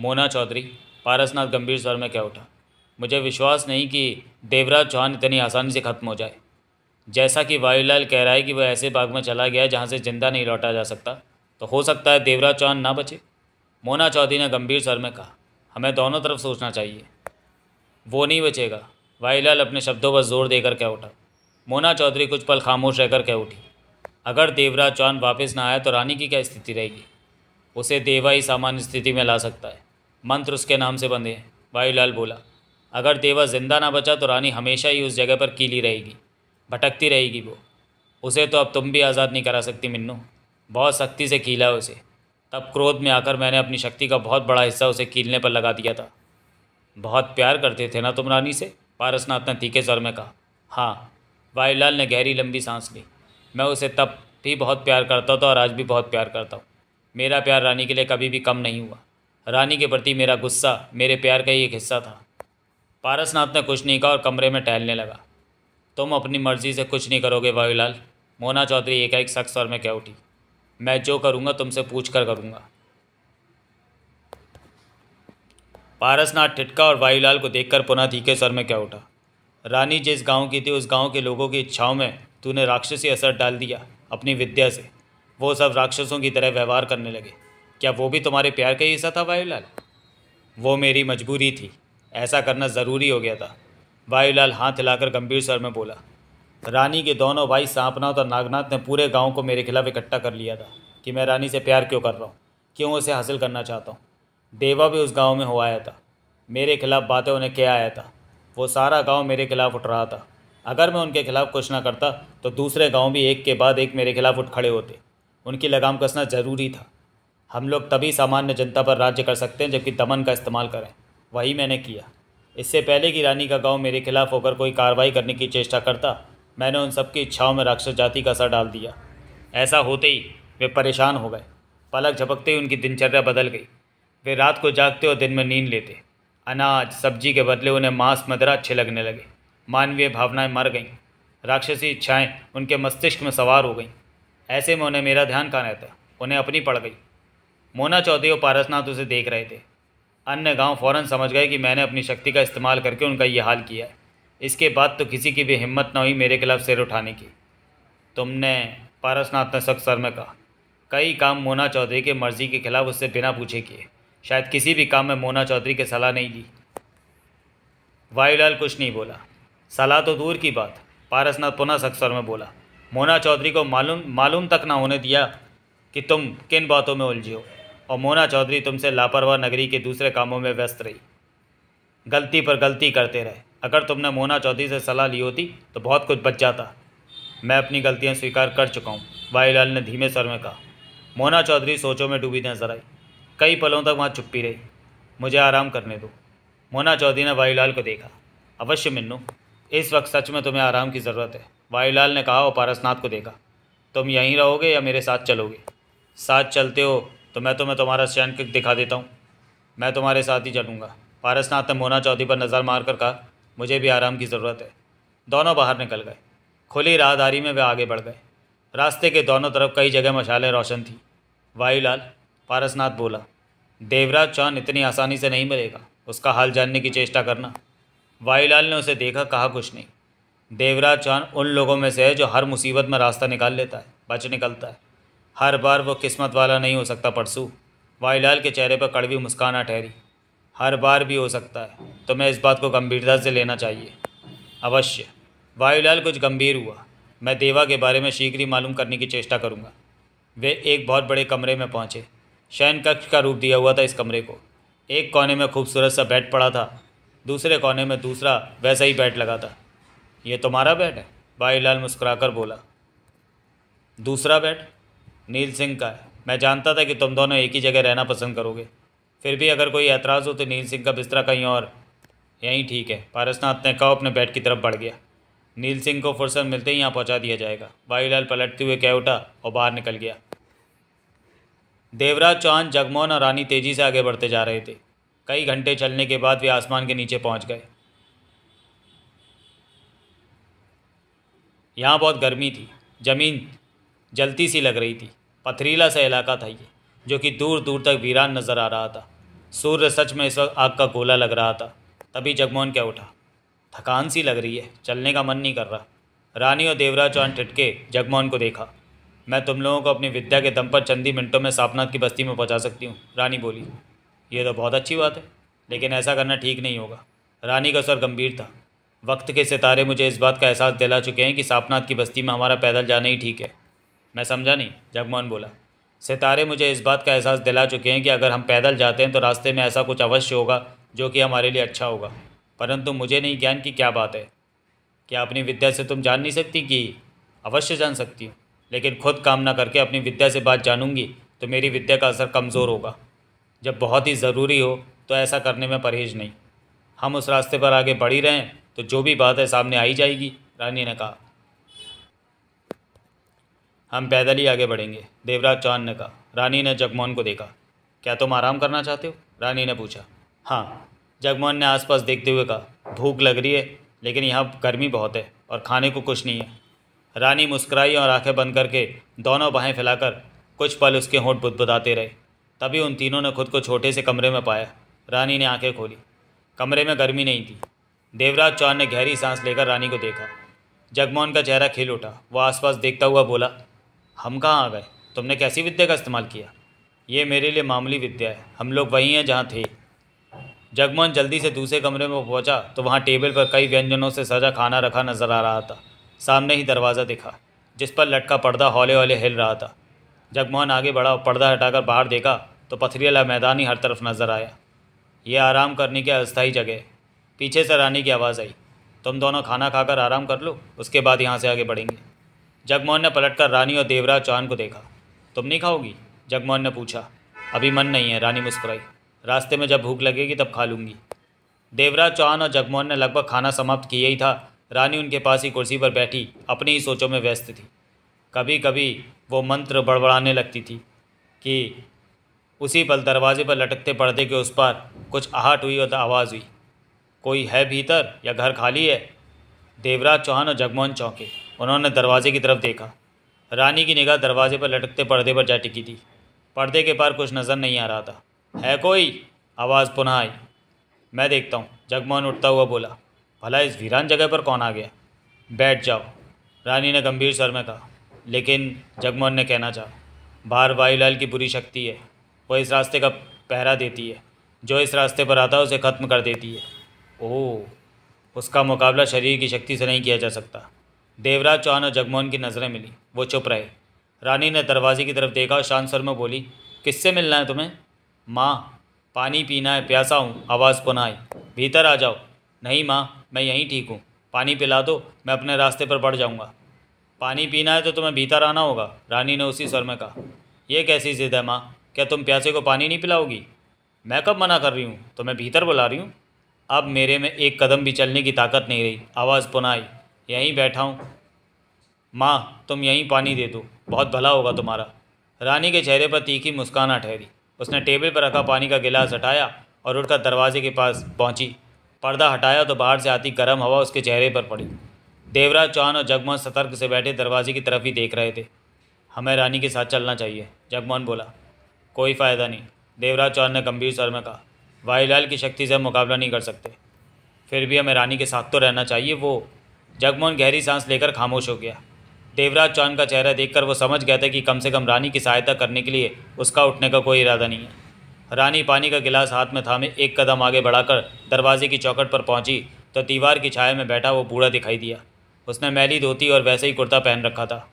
[SPEAKER 1] मोना चौधरी पारसनाथ गंभीर स्वर में क्या उठा मुझे विश्वास नहीं कि देवराज चौहान इतनी आसानी से ख़त्म हो जाए जैसा कि वायुलाल कह रहा है कि वह ऐसे बाग में चला गया जहाँ से ज़िंदा नहीं लौटा जा सकता तो हो सकता है देवराज चौहान ना बचे मोना चौधरी ने गंभीर स्वर में कहा हमें दोनों तरफ सोचना चाहिए वो नहीं बचेगा वाईलाल अपने शब्दों पर जोर देकर कह उठा मोना चौधरी कुछ पल खामोश रहकर कह उठी अगर देवराज चौहान वापस ना आया तो रानी की क्या स्थिति रहेगी उसे देवा ही सामान्य स्थिति में ला सकता है मंत्र उसके नाम से बंधे हैं वायुलाल बोला अगर देवा जिंदा ना बचा तो रानी हमेशा ही उस जगह पर कीली रहेगी भटकती रहेगी वो उसे तो अब तुम भी आज़ाद नहीं करा सकती मिन्नू बहुत सख्ती से कीला है उसे तब क्रोध में आकर मैंने अपनी शक्ति का बहुत बड़ा हिस्सा उसे कीलने पर लगा दिया था बहुत प्यार करते थे ना तुम रानी से पारसनाथ ने तीखे स्वर में कहा हाँ वायुलाल ने गहरी लंबी सांस ली मैं उसे तब भी बहुत प्यार करता था और आज भी बहुत प्यार करता हूँ मेरा प्यार रानी के लिए कभी भी कम नहीं हुआ रानी के प्रति मेरा गुस्सा मेरे प्यार का ही एक हिस्सा था पारसनाथ ने कुछ नहीं कहा और कमरे में टहलने लगा तुम अपनी मर्जी से कुछ नहीं करोगे वायुलाल मोना चौधरी एकाएक सख्त स्वर में कह उठी मैं जो करूँगा तुमसे पूछ कर करूँगा पारसनाथ ठिटका और वायुलाल को देखकर पुनः धीके सर में क्या उठा रानी जिस गांव की थी उस गांव के लोगों की इच्छाओं में तूने राक्षसी असर डाल दिया अपनी विद्या से वो सब राक्षसों की तरह व्यवहार करने लगे क्या वो भी तुम्हारे प्यार का हिस्सा था वायुलाल वो मेरी मजबूरी थी ऐसा करना ज़रूरी हो गया था वायुलाल हाथ हिलाकर गंभीर स्वर में बोला रानी के दोनों भाई सांपनाथ और नागनाथ ने पूरे गांव को मेरे खिलाफ इकट्ठा कर लिया था कि मैं रानी से प्यार क्यों कर रहा हूँ क्यों उसे हासिल करना चाहता हूँ देवा भी उस गांव में हो आया था मेरे खिलाफ़ बातें उन्हें क्या आया था वो सारा गांव मेरे खिलाफ़ उठ रहा था अगर मैं उनके खिलाफ़ कुछ ना करता तो दूसरे गाँव भी एक के बाद एक मेरे खिलाफ़ उठ खड़े होते उनकी लगाम कसना ज़रूरी था हम लोग तभी सामान्य जनता पर राज्य कर सकते हैं जबकि दमन का इस्तेमाल करें वही मैंने किया इससे पहले कि रानी का गांव मेरे खिलाफ़ होकर कोई कार्रवाई करने की चेष्टा करता मैंने उन सबकी इच्छाओं में राक्षस जाति का असर डाल दिया ऐसा होते ही वे परेशान हो गए पलक झपकते ही उनकी दिनचर्या बदल गई वे रात को जागते और दिन में नींद लेते अनाज सब्जी के बदले उन्हें मांस मदरा अच्छे लगने लगे मानवीय भावनाएं मर गईं राक्षसी इच्छाएं उनके मस्तिष्क में सवार हो गईं ऐसे में उन्हें मेरा ध्यान कहाँ रहता उन्हें अपनी पड़ गई मोना चौधरी और पारसनाथ उसे देख रहे थे अन्य गांव फौरन समझ गए कि मैंने अपनी शक्ति का इस्तेमाल करके उनका यह हाल किया है इसके बाद तो किसी की भी हिम्मत ना हुई मेरे खिलाफ़ सिर उठाने की तुमने पारसनाथ ने सख्त सर में कहा कई काम मोना चौधरी के मर्ज़ी के खिलाफ उससे बिना पूछे किए शायद किसी भी काम में मोना चौधरी के सलाह नहीं दी वायुलाल कुछ नहीं बोला सलाह तो दूर की बात पारसनाथ पुनः सक्सर सर में बोला मोना चौधरी को मालूम मालूम तक ना होने दिया कि तुम किन बातों में उलझे हो और मोना चौधरी तुमसे लापरवाह नगरी के दूसरे कामों में व्यस्त रही गलती पर गलती करते रहे अगर तुमने मोना चौधरी से सलाह ली होती तो बहुत कुछ बच जाता मैं अपनी गलतियाँ स्वीकार कर चुका हूँ वाईलाल ने धीमे स्वर में कहा मोना चौधरी सोचों में डूबी नजर आई कई पलों तक वहाँ चुप्पी रही मुझे आराम करने दो मोना चौधरी ने वाईलाल को देखा अवश्य मिन्नू इस वक्त सच में तुम्हें आराम की ज़रूरत है वाईलाल ने कहा और पारसनाथ को देखा तुम यहीं रहोगे या मेरे साथ चलोगे साथ चलते हो तो मैं तुम्हें तुम्हारा स्टैंड किक दिखा देता हूँ मैं तुम्हारे साथ ही चलूँगा पारसनाथ ने मोना चौधरी पर नज़र मारकर कहा मुझे भी आराम की ज़रूरत है दोनों बाहर निकल गए खुली राहदारी में वे आगे बढ़ गए रास्ते के दोनों तरफ कई जगह मशालें रोशन थीं वायुलाल पारसनाथ बोला देवराज चौहान इतनी आसानी से नहीं मिलेगा उसका हाल जानने की चेष्टा करना वायुलाल ने उसे देखा कहा कुछ नहीं देवराज चौहान उन लोगों में से है जो हर मुसीबत में रास्ता निकाल लेता है बच निकलता है हर बार वो किस्मत वाला नहीं हो सकता परसू वायुलाल के चेहरे पर कड़वी मुस्कान ठहरी हर बार भी हो सकता है तो मैं इस बात को गंभीरता से लेना चाहिए अवश्य वायुलाल कुछ गंभीर हुआ मैं देवा के बारे में शीघ्र ही मालूम करने की चेष्टा करूँगा वे एक बहुत बड़े कमरे में पहुँचे शयन कक्ष का रूप दिया हुआ था इस कमरे को एक कोने में खूबसूरत सा बेड पड़ा था दूसरे कोने में दूसरा वैसा ही बेड लगा था ये तुम्हारा बेड है वायुलाल मुस्कुराकर बोला दूसरा बेड नील सिंह का है मैं जानता था कि तुम दोनों एक ही जगह रहना पसंद करोगे फिर भी अगर कोई एतराज़ हो तो नील सिंह का बिस्तरा कहीं और यहीं ठीक है पारसनाथ ने कहा अपने बेड की तरफ बढ़ गया नील सिंह को फुर्सत मिलते ही यहाँ पहुँचा दिया जाएगा वायूलाल पलटते हुए कह उठा और बाहर निकल गया देवराज चौहान जगमोहन और रानी तेज़ी से आगे बढ़ते जा रहे थे कई घंटे चलने के बाद वे आसमान के नीचे पहुँच गए यहाँ बहुत गर्मी थी ज़मीन जलती सी लग रही थी पथरीला सा इलाका था ये जो कि दूर दूर तक वीरान नज़र आ रहा था सूर्य सच में इस वक्त आग का गोला लग रहा था तभी जगमोहन क्या उठा थकान सी लग रही है चलने का मन नहीं कर रहा रानी और देवराज चौहान ठिटके जगमोहन को देखा मैं तुम लोगों को अपनी विद्या के दम पर चंदी मिनटों में सापनाथ की बस्ती में पहुंचा सकती हूँ रानी बोली ये तो बहुत अच्छी बात है लेकिन ऐसा करना ठीक नहीं होगा रानी का स्वर गंभीर था वक्त के सितारे मुझे इस बात का एहसास दिला चुके हैं कि सापनाथ की बस्ती में हमारा पैदल जाना ही ठीक है मैं समझा नहीं जगमोहन बोला सितारे मुझे इस बात का एहसास दिला चुके हैं कि अगर हम पैदल जाते हैं तो रास्ते में ऐसा कुछ अवश्य होगा जो कि हमारे लिए अच्छा होगा परंतु मुझे नहीं ज्ञान की क्या बात है क्या अपनी विद्या से तुम जान नहीं सकती कि अवश्य जान सकती हूँ लेकिन खुद काम ना करके अपनी विद्या से बात जानूंगी तो मेरी विद्या का असर कमज़ोर होगा जब बहुत ही ज़रूरी हो तो ऐसा करने में परहेज नहीं हम उस रास्ते पर आगे बढ़ ही रहें तो जो भी बात है सामने आई जाएगी रानी ने कहा हम पैदल ही आगे बढ़ेंगे देवराज चौहान ने कहा रानी ने जगमोहन को देखा क्या तुम आराम करना चाहते हो रानी ने पूछा हाँ जगमोहन ने आसपास देखते हुए कहा भूख लग रही है लेकिन यहाँ गर्मी बहुत है और खाने को कुछ नहीं है रानी मुस्कुराई और आंखें बंद करके दोनों बाहें फैलाकर कुछ पल उसके होंठ बुदबुदाते रहे तभी उन तीनों ने खुद को छोटे से कमरे में पाया रानी ने आंखें खोली कमरे में गर्मी नहीं थी देवराज चौहान ने गहरी सांस लेकर रानी को देखा जगमोहन का चेहरा खिल उठा वह आसपास देखता हुआ बोला हम कहाँ आ गए तुमने कैसी विद्या का इस्तेमाल किया ये मेरे लिए मामूली विद्या है हम लोग वहीं हैं जहाँ थे जगमोहन जल्दी से दूसरे कमरे में पहुँचा तो वहाँ टेबल पर कई व्यंजनों से सजा खाना रखा नजर आ रहा था सामने ही दरवाज़ा दिखा जिस पर लटका पर्दा हौले हौले हिल रहा था जगमोहन आगे बढ़ा पर्दा हटाकर बाहर देखा तो पथरीला मैदान ही हर तरफ नजर आया ये आराम करने की अस्थाई जगह पीछे से रानी की आवाज़ आई तुम दोनों खाना खाकर आराम कर लो उसके बाद यहाँ से आगे बढ़ेंगे जगमोहन ने पलटकर रानी और देवराज चौहान को देखा तुम नहीं खाओगी जगमोहन ने पूछा अभी मन नहीं है रानी मुस्कुराई रास्ते में जब भूख लगेगी तब खा लूँगी देवराज चौहान और जगमोहन ने लगभग खाना समाप्त किया ही था रानी उनके पास ही कुर्सी पर बैठी अपनी ही सोचों में व्यस्त थी कभी कभी वो मंत्र बड़बड़ाने लगती थी कि उसी पल दरवाजे पर लटकते पर्दे के उस पार कुछ आहट हुई और आवाज़ हुई कोई है भीतर या घर खाली है देवराज चौहान और जगमोहन चौंके उन्होंने दरवाजे की तरफ देखा रानी की निगाह दरवाजे पर लटकते पर्दे पर जा टिकी थी पर्दे के पार कुछ नज़र नहीं आ रहा था है कोई आवाज़ पुनः आई मैं देखता हूँ जगमोहन उठता हुआ बोला भला इस वीरान जगह पर कौन आ गया बैठ जाओ रानी ने गंभीर स्वर में कहा लेकिन जगमोहन ने कहना चाहा बाहर वायुलाल की बुरी शक्ति है वो इस रास्ते का पहरा देती है जो इस रास्ते पर आता है उसे ख़त्म कर देती है ओह उसका मुकाबला शरीर की शक्ति से नहीं किया जा सकता देवराज चौहान और जगमोहन की नज़रें मिली वो चुप रहे रानी ने दरवाजे की तरफ देखा और शांत स्वर में बोली किससे मिलना है तुम्हें माँ पानी पीना है प्यासा हूँ आवाज़ पुनः आई भीतर आ जाओ नहीं माँ मैं यहीं ठीक हूँ पानी पिला दो मैं अपने रास्ते पर बढ़ जाऊँगा पानी पीना है तो तुम्हें भीतर आना होगा रानी ने उसी स्वर में कहा यह कैसी ज़िद है माँ क्या तुम प्यासे को पानी नहीं पिलाओगी मैं कब मना कर रही हूँ तो मैं भीतर बुला रही हूँ अब मेरे में एक कदम भी चलने की ताकत नहीं रही आवाज़ पुनः आई यहीं बैठा हूँ माँ तुम यहीं पानी दे दो बहुत भला होगा तुम्हारा रानी के चेहरे पर तीखी मुस्कान ठहरी उसने टेबल पर रखा पानी का गिलास हटाया और उठकर दरवाजे के पास पहुँची पर्दा हटाया तो बाहर से आती गर्म हवा उसके चेहरे पर पड़ी देवराज चौहान और जगमोहन सतर्क से बैठे दरवाजे की तरफ ही देख रहे थे हमें रानी के साथ चलना चाहिए जगमोहन बोला कोई फ़ायदा नहीं देवराज चौहान ने गंभीर स्वर में कहा वाईलाल की शक्ति से मुकाबला नहीं कर सकते फिर भी हमें रानी के साथ तो रहना चाहिए वो जगमोहन गहरी सांस लेकर खामोश हो गया देवराज चौहान का चेहरा देखकर वो समझ गया था कि कम से कम रानी की सहायता करने के लिए उसका उठने का कोई इरादा नहीं है रानी पानी का गिलास हाथ में थामे एक कदम आगे बढ़ाकर दरवाजे की चौकट पर पहुंची तो दीवार की छाया में बैठा वो बूढ़ा दिखाई दिया उसने मैली धोती और वैसे ही कुर्ता पहन रखा था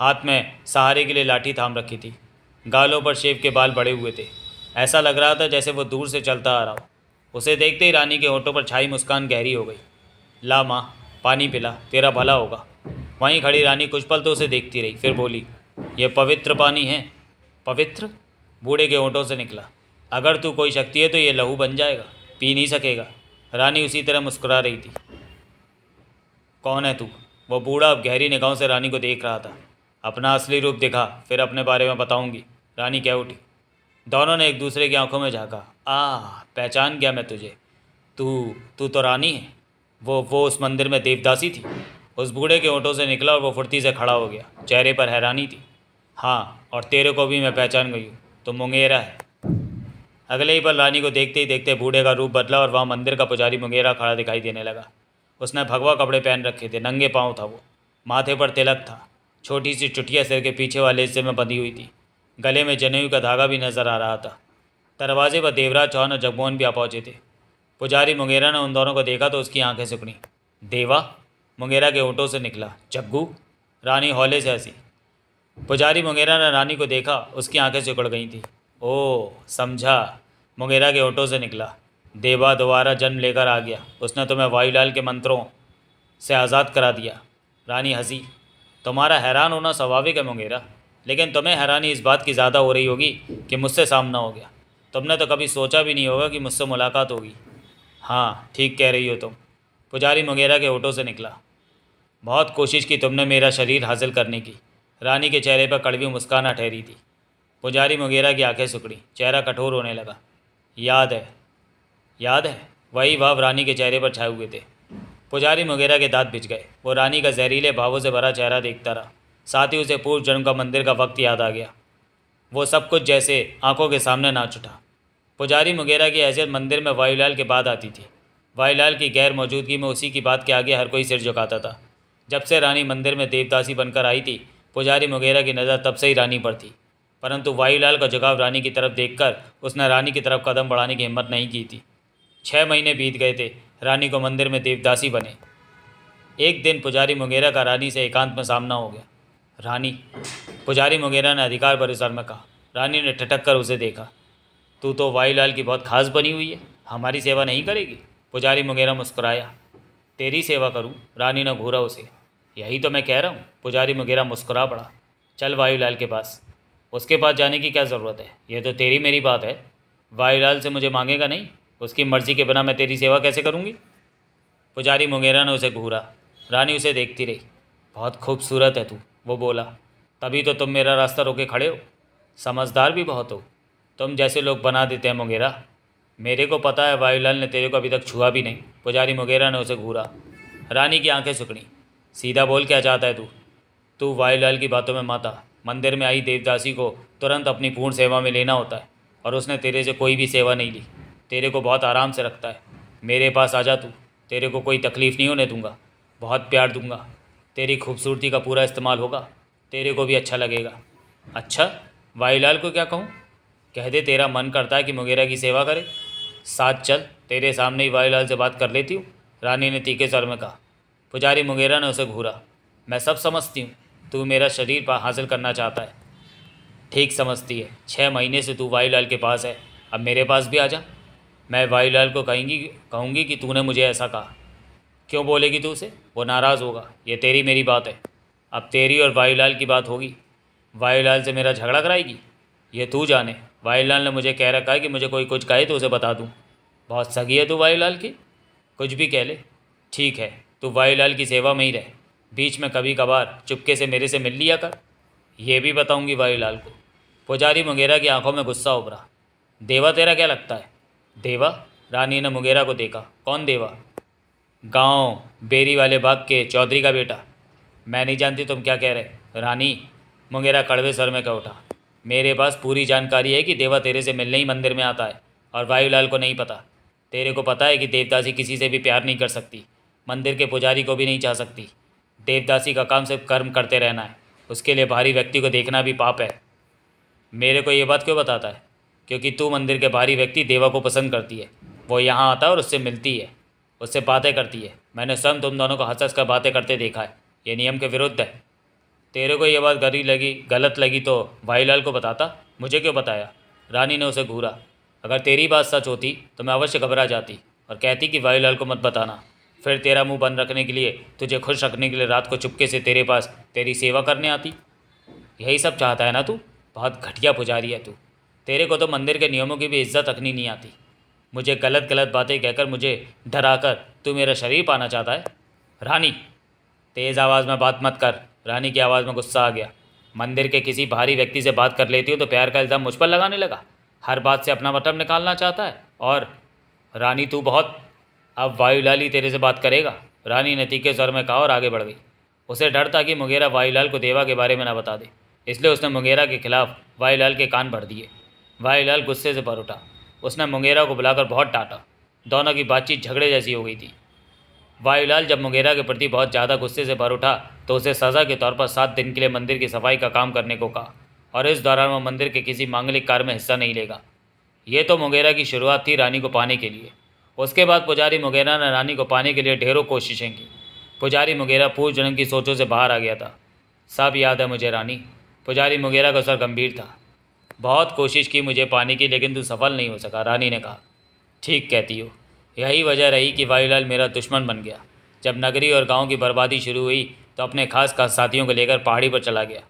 [SPEAKER 1] हाथ में सहारे के लिए लाठी थाम रखी थी गालों पर शेव के बाल बड़े हुए थे ऐसा लग रहा था जैसे वो दूर से चलता आ रहा हो उसे देखते ही रानी के होठों पर छाई मुस्कान गहरी हो गई ला माँ पानी पिला तेरा भला होगा वहीं खड़ी रानी कुछ पल तो उसे देखती रही फिर बोली यह पवित्र पानी है पवित्र बूढ़े के ओंटों से निकला अगर तू कोई शक्ति है तो ये लहू बन जाएगा पी नहीं सकेगा रानी उसी तरह मुस्कुरा रही थी कौन है तू वो बूढ़ा अब गहरी निगाहों से रानी को देख रहा था अपना असली रूप दिखा फिर अपने बारे में बताऊंगी रानी क्या उठी दोनों ने एक दूसरे की आंखों में झाँका आ पहचान गया मैं तुझे तू तू तो रानी है वो वो उस मंदिर में देवदासी थी उस बूढ़े के ओंटों से निकला और वो फुर्ती से खड़ा हो गया चेहरे पर हैरानी थी हाँ और तेरे को भी मैं पहचान गई हूँ तो मुंगेरा है अगले ही पल रानी को देखते ही देखते बूढ़े का रूप बदला और वहाँ मंदिर का पुजारी मुंगेरा खड़ा दिखाई देने लगा उसने भगवा कपड़े पहन रखे थे नंगे पाँव था वो माथे पर तिलक था छोटी सी चुटिया सिर के पीछे वाले हिस्से में बंधी हुई थी गले में जनेऊ का धागा भी नजर आ रहा था दरवाजे पर देवराज चौहान और जगमोहन भी आ पहुँचे थे पुजारी मुंगेरा ने उन दोनों को देखा तो उसकी आंखें सुखनी देवा मुंगेरा के ऊँटों से निकला जग्गू रानी हौले से हंसी पुजारी मुंगेरा ने रानी को देखा उसकी आंखें सिकुड़ गई थी ओ समझा मुंगेरा के ऑटो से निकला देवा दोबारा जन्म लेकर आ गया उसने तुम्हें वायुलाल के मंत्रों से आज़ाद करा दिया रानी हंसी तुम्हारा हैरान होना स्वाभाविक है मुंगेरा लेकिन तुम्हें हैरानी इस बात की ज़्यादा हो रही होगी कि मुझसे सामना हो गया तुमने तो कभी सोचा भी नहीं होगा कि मुझसे मुलाकात होगी हाँ ठीक कह रही हो तुम पुजारी मुंगेरा के ऑटो से निकला बहुत कोशिश की तुमने मेरा शरीर हासिल करने की रानी के चेहरे पर कड़वी मुस्कान ठहरी थी पुजारी मुंगेरा की आंखें सुकड़ी चेहरा कठोर होने लगा याद है याद है वही भाव रानी के चेहरे पर छाए हुए थे पुजारी मुंगेरा के दांत भिज गए वो रानी का जहरीले भावों से भरा चेहरा देखता रहा साथ ही उसे पूर्व जन्म का मंदिर का वक्त याद आ गया वो सब कुछ जैसे आंखों के सामने नाच उठा पुजारी मुगेरा की हैसियत मंदिर में वायुलाल के बाद आती थी वायुलाल की गैर मौजूदगी में उसी की बात के आगे हर कोई सिर झुकाता था जब से रानी मंदिर में देवदासी बनकर आई थी पुजारी मुगेरा की नज़र तब से ही रानी पर थी परंतु वायुलाल का झुकाव रानी की तरफ देखकर उसने रानी की तरफ कदम बढ़ाने की हिम्मत नहीं की थी छः महीने बीत गए थे रानी को मंदिर में देवदासी बने एक दिन पुजारी मुगेरा का रानी से एकांत में सामना हो गया रानी पुजारी मुगेरा ने अधिकार परिसर में कहा रानी ने ठटक कर उसे देखा तू तो वाई लाल की बहुत खास बनी हुई है हमारी सेवा नहीं करेगी पुजारी मुंगेरा मुस्कुराया तेरी सेवा करूँ रानी ने घूरा उसे यही तो मैं कह रहा हूँ पुजारी मुंगेरा मुस्कुरा पड़ा चल वायुलाल के पास उसके पास जाने की क्या ज़रूरत है ये तो तेरी मेरी बात है वायुलाल से मुझे मांगेगा नहीं उसकी मर्ज़ी के बिना मैं तेरी सेवा कैसे करूँगी पुजारी मुंगेरा ने उसे घूरा रानी उसे देखती रही बहुत खूबसूरत है तू वो बोला तभी तो तुम मेरा रास्ता रोके खड़े हो समझदार भी बहुत हो तुम जैसे लोग बना देते हैं मुगेरा मेरे को पता है वायुलाल ने तेरे को अभी तक छुआ भी नहीं पुजारी मुगेरा ने उसे घूरा रानी की आंखें सुकड़ी सीधा बोल क्या चाहता है तू तू वायुलाल की बातों में माता मंदिर में आई देवदासी को तुरंत अपनी पूर्ण सेवा में लेना होता है और उसने तेरे से कोई भी सेवा नहीं ली तेरे को बहुत आराम से रखता है मेरे पास आ जा तू तेरे को कोई तकलीफ़ नहीं होने दूंगा बहुत प्यार दूंगा तेरी खूबसूरती का पूरा इस्तेमाल होगा तेरे को भी अच्छा लगेगा अच्छा वायुलाल को क्या कहूँ कह दे तेरा मन करता है कि मुगेरा की सेवा करे साथ चल तेरे सामने ही वायुलाल से बात कर लेती हूँ रानी ने तीखे स्वर में कहा पुजारी मुगेरा ने उसे घूरा मैं सब समझती हूँ तू मेरा शरीर पा हासिल करना चाहता है ठीक समझती है छः महीने से तू वायूलाल के पास है अब मेरे पास भी आ जा मैं वायुलाल को कहेंगी कहूँगी कि तूने मुझे ऐसा कहा क्यों बोलेगी तू उसे वो नाराज़ होगा ये तेरी मेरी बात है अब तेरी और वायुलाल की बात होगी वायुलाल से मेरा झगड़ा कराएगी ये तू जाने वाई ने मुझे कह रखा है कि मुझे कोई कुछ कहे तो उसे बता दूँ बहुत सगी है तू वाई की कुछ भी कह ले ठीक है तू वाई की सेवा में ही रह बीच में कभी कभार चुपके से मेरे से मिल लिया कर ये भी बताऊंगी वाई को पुजारी मुंगेरा की आंखों में गुस्सा उभरा देवा तेरा क्या लगता है देवा रानी ने मुंगेरा को देखा कौन देवा गांव बेरी वाले बाग के चौधरी का बेटा मैं नहीं जानती तुम क्या कह रहे रानी मुंगेरा कड़वे सर में कह उठा मेरे पास पूरी जानकारी है कि देवा तेरे से मिलने ही मंदिर में आता है और वायुलाल को नहीं पता तेरे को पता है कि देवदासी किसी से भी प्यार नहीं कर सकती मंदिर के पुजारी को भी नहीं चाह सकती देवदासी का काम सिर्फ कर्म करते रहना है उसके लिए भारी व्यक्ति को देखना भी पाप है मेरे को ये बात क्यों बताता है क्योंकि तू मंदिर के भारी व्यक्ति देवा को पसंद करती है वो यहाँ आता है और उससे मिलती है उससे बातें करती है मैंने स्वयं तुम दोनों को हंस हंस कर बातें करते देखा है ये नियम के विरुद्ध है तेरे को ये बात गरी लगी गलत लगी तो भाईलाल को बताता मुझे क्यों बताया रानी ने उसे घूरा अगर तेरी बात सच होती तो मैं अवश्य घबरा जाती और कहती कि वायुलाल को मत बताना फिर तेरा मुंह बंद रखने के लिए तुझे खुश रखने के लिए रात को चुपके से तेरे पास तेरी सेवा करने आती यही सब चाहता है ना तू बहुत घटिया पुजारी है तू तेरे को तो मंदिर के नियमों की भी इज्जत रखनी नहीं आती मुझे गलत गलत बातें कहकर मुझे डरा कर तू मेरा शरीर पाना चाहता है रानी तेज़ आवाज़ में बात मत कर रानी की आवाज़ में गुस्सा आ गया मंदिर के किसी भारी व्यक्ति से बात कर लेती हो तो प्यार का इल्ज़ाम मुझ पर लगाने लगा हर बात से अपना मतलब निकालना चाहता है और रानी तू बहुत अब वायुलाल ही तेरे से बात करेगा रानी ने तीखे स्वर में कहा और आगे बढ़ गई उसे डर था कि मुगेरा वायुलाल को देवा के बारे में ना बता दे इसलिए उसने मुंगेरा के खिलाफ वायुलाल के कान भर दिए वायुलाल गुस्से से भर उठा उसने मुंगेरा को बुलाकर बहुत डांटा दोनों की बातचीत झगड़े जैसी हो गई थी वायुलाल जब मुंगेरा के प्रति बहुत ज़्यादा गुस्से से भर उठा तो उसे सज़ा के तौर पर सात दिन के लिए मंदिर की सफाई का काम करने को कहा और इस दौरान वह मंदिर के किसी मांगलिक कार्य में हिस्सा नहीं लेगा ये तो मुगेरा की शुरुआत थी रानी को पाने के लिए उसके बाद पुजारी मुगेरा ने रानी को पाने के लिए ढेरों कोशिशें की पुजारी मुगेरा पूर्व जन्म की सोचों से बाहर आ गया था सब याद है मुझे रानी पुजारी मुगेरा का सर गंभीर था बहुत कोशिश की मुझे पाने की लेकिन तू सफल नहीं हो सका रानी ने कहा ठीक कहती हो यही वजह रही कि वायुलाल मेरा दुश्मन बन गया जब नगरी और गाँव की बर्बादी शुरू हुई तो अपने खास खास साथियों को लेकर पहाड़ी पर चला गया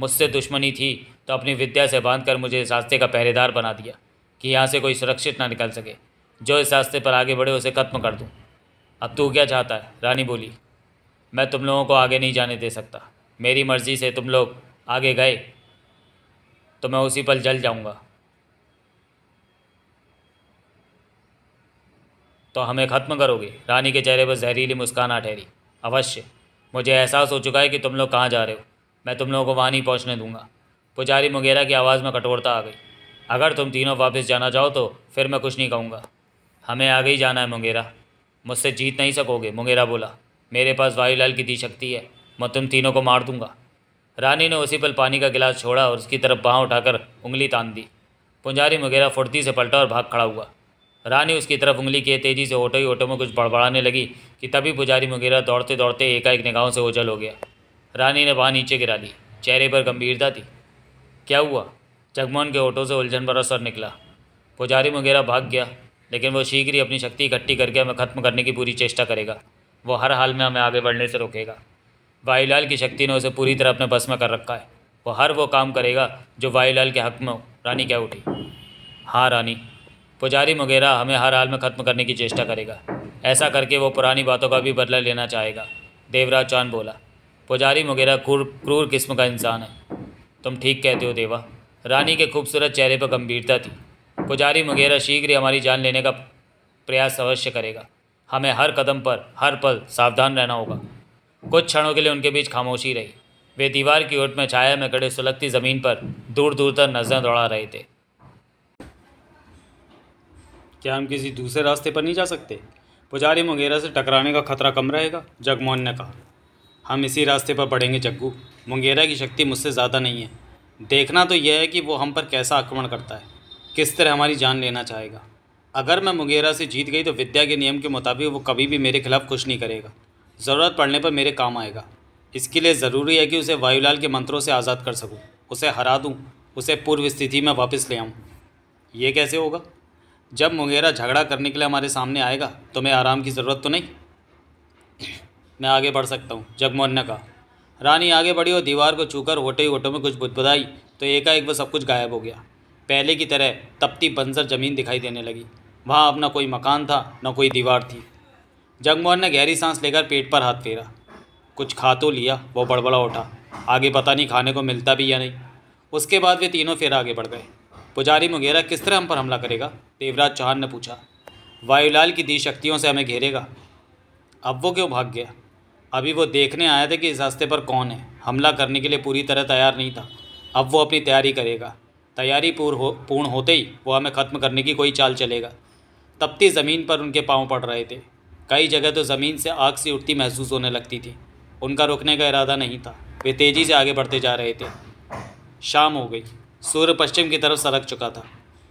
[SPEAKER 1] मुझसे दुश्मनी थी तो अपनी विद्या से बांध कर मुझे इस रास्ते का पहरेदार बना दिया कि यहाँ से कोई सुरक्षित ना निकल सके जो इस रास्ते पर आगे बढ़े उसे खत्म कर दूँ अब तू क्या चाहता है रानी बोली मैं तुम लोगों को आगे नहीं जाने दे सकता मेरी मर्ज़ी से तुम लोग आगे गए तो मैं उसी पल जल जाऊँगा तो हमें ख़त्म करोगे रानी के चेहरे पर जहरीली मुस्कान आ ठहरी अवश्य मुझे एहसास हो चुका है कि तुम लोग कहाँ जा रहे हो मैं तुम लोगों को वहाँ नहीं पहुँचने दूंगा पुजारी मुगेरा की आवाज़ में कठोरता आ गई अगर तुम तीनों वापस जाना चाहो तो फिर मैं कुछ नहीं कहूँगा हमें आगे ही जाना है मुंगेरा मुझसे जीत नहीं सकोगे मुंगेरा बोला मेरे पास वायुलाल की दी शक्ति है मैं तुम तीनों को मार दूंगा रानी ने उसी पल पानी का गिलास छोड़ा और उसकी तरफ बाँह उठाकर उंगली तान दी पुंजारी मुगेरा फुर्ती से पलटा और भाग खड़ा हुआ रानी उसकी तरफ उंगली किए तेजी से ऑटो ही ओटो में कुछ बड़बड़ाने लगी कि तभी पुजारी मुगेरा दौड़ते दौड़ते एकाएक निगाहों से ओझल हो गया रानी ने वहाँ नीचे गिरा ली चेहरे पर गंभीरता थी क्या हुआ जगमोहन के ऑटो से उलझन भरा असर निकला पुजारी मुगेरा भाग गया लेकिन वो शीघ्र ही अपनी शक्ति इकट्ठी करके हमें खत्म करने की पूरी चेष्टा करेगा वो हर हाल में हमें आगे बढ़ने से रोकेगा वायुलाल की शक्ति ने उसे पूरी तरह अपने बस में कर रखा है वो हर वो काम करेगा जो वायुलाल के हक में हो रानी क्या उठी हाँ रानी पुजारी मुगेरा हमें हर हाल में ख़त्म करने की चेष्टा करेगा ऐसा करके वो पुरानी बातों का भी बदला लेना चाहेगा देवराज चौहान बोला पुजारी मुगेरा क्रूर क्रूर किस्म का इंसान है तुम ठीक कहते हो देवा रानी के खूबसूरत चेहरे पर गंभीरता थी पुजारी मुगेरा शीघ्र ही हमारी जान लेने का प्रयास अवश्य करेगा हमें हर कदम पर हर पल सावधान रहना होगा कुछ क्षणों के लिए उनके बीच खामोशी रही वे दीवार की ओट में छाया में खड़े सुलगती ज़मीन पर दूर दूर तक नजरें दौड़ा रहे थे क्या हम किसी दूसरे रास्ते पर नहीं जा सकते पुजारी मुंगेरा से टकराने का खतरा कम रहेगा जगमोहन ने कहा हम इसी रास्ते पर बढ़ेंगे जग्गू मुंगेरा की शक्ति मुझसे ज़्यादा नहीं है देखना तो यह है कि वो हम पर कैसा आक्रमण करता है किस तरह हमारी जान लेना चाहेगा अगर मैं मुंगेरा से जीत गई तो विद्या के नियम के मुताबिक वो कभी भी मेरे खिलाफ़ कुछ नहीं करेगा ज़रूरत पड़ने पर मेरे काम आएगा इसके लिए ज़रूरी है कि उसे वायुलाल के मंत्रों से आज़ाद कर सकूँ उसे हरा दूँ उसे पूर्व स्थिति में वापस ले आऊँ ये कैसे होगा जब मुंगेरा झगड़ा करने के लिए हमारे सामने आएगा तो मैं आराम की ज़रूरत तो नहीं मैं आगे बढ़ सकता हूँ जगमोहन ने कहा रानी आगे बढ़ी और दीवार को छूकर होटे ही होटों में कुछ बुदबुदाई तो एकाएक वो सब कुछ गायब हो गया पहले की तरह तपती बंजर ज़मीन दिखाई देने लगी वहाँ अब ना कोई मकान था न कोई दीवार थी जगमोहन ने गहरी सांस लेकर पेट पर हाथ फेरा कुछ खा तो लिया वो बड़बड़ा उठा आगे पता नहीं खाने को मिलता भी या नहीं उसके बाद वे तीनों फिर आगे बढ़ गए पुजारी मुगेरा किस तरह हम पर हमला करेगा देवराज चौहान ने पूछा वायुलाल की दी शक्तियों से हमें घेरेगा अब वो क्यों भाग गया अभी वो देखने आया था कि इस रास्ते पर कौन है हमला करने के लिए पूरी तरह तैयार नहीं था अब वो अपनी तैयारी करेगा तैयारी पूर हो पूर्ण होते ही वो हमें ख़त्म करने की कोई चाल चलेगा तपती ज़मीन पर उनके पाँव पड़ रहे थे कई जगह तो ज़मीन से आग सी उठती महसूस होने लगती थी उनका रुकने का इरादा नहीं था वे तेज़ी से आगे बढ़ते जा रहे थे शाम हो गई सूर्य पश्चिम की तरफ सरक चुका था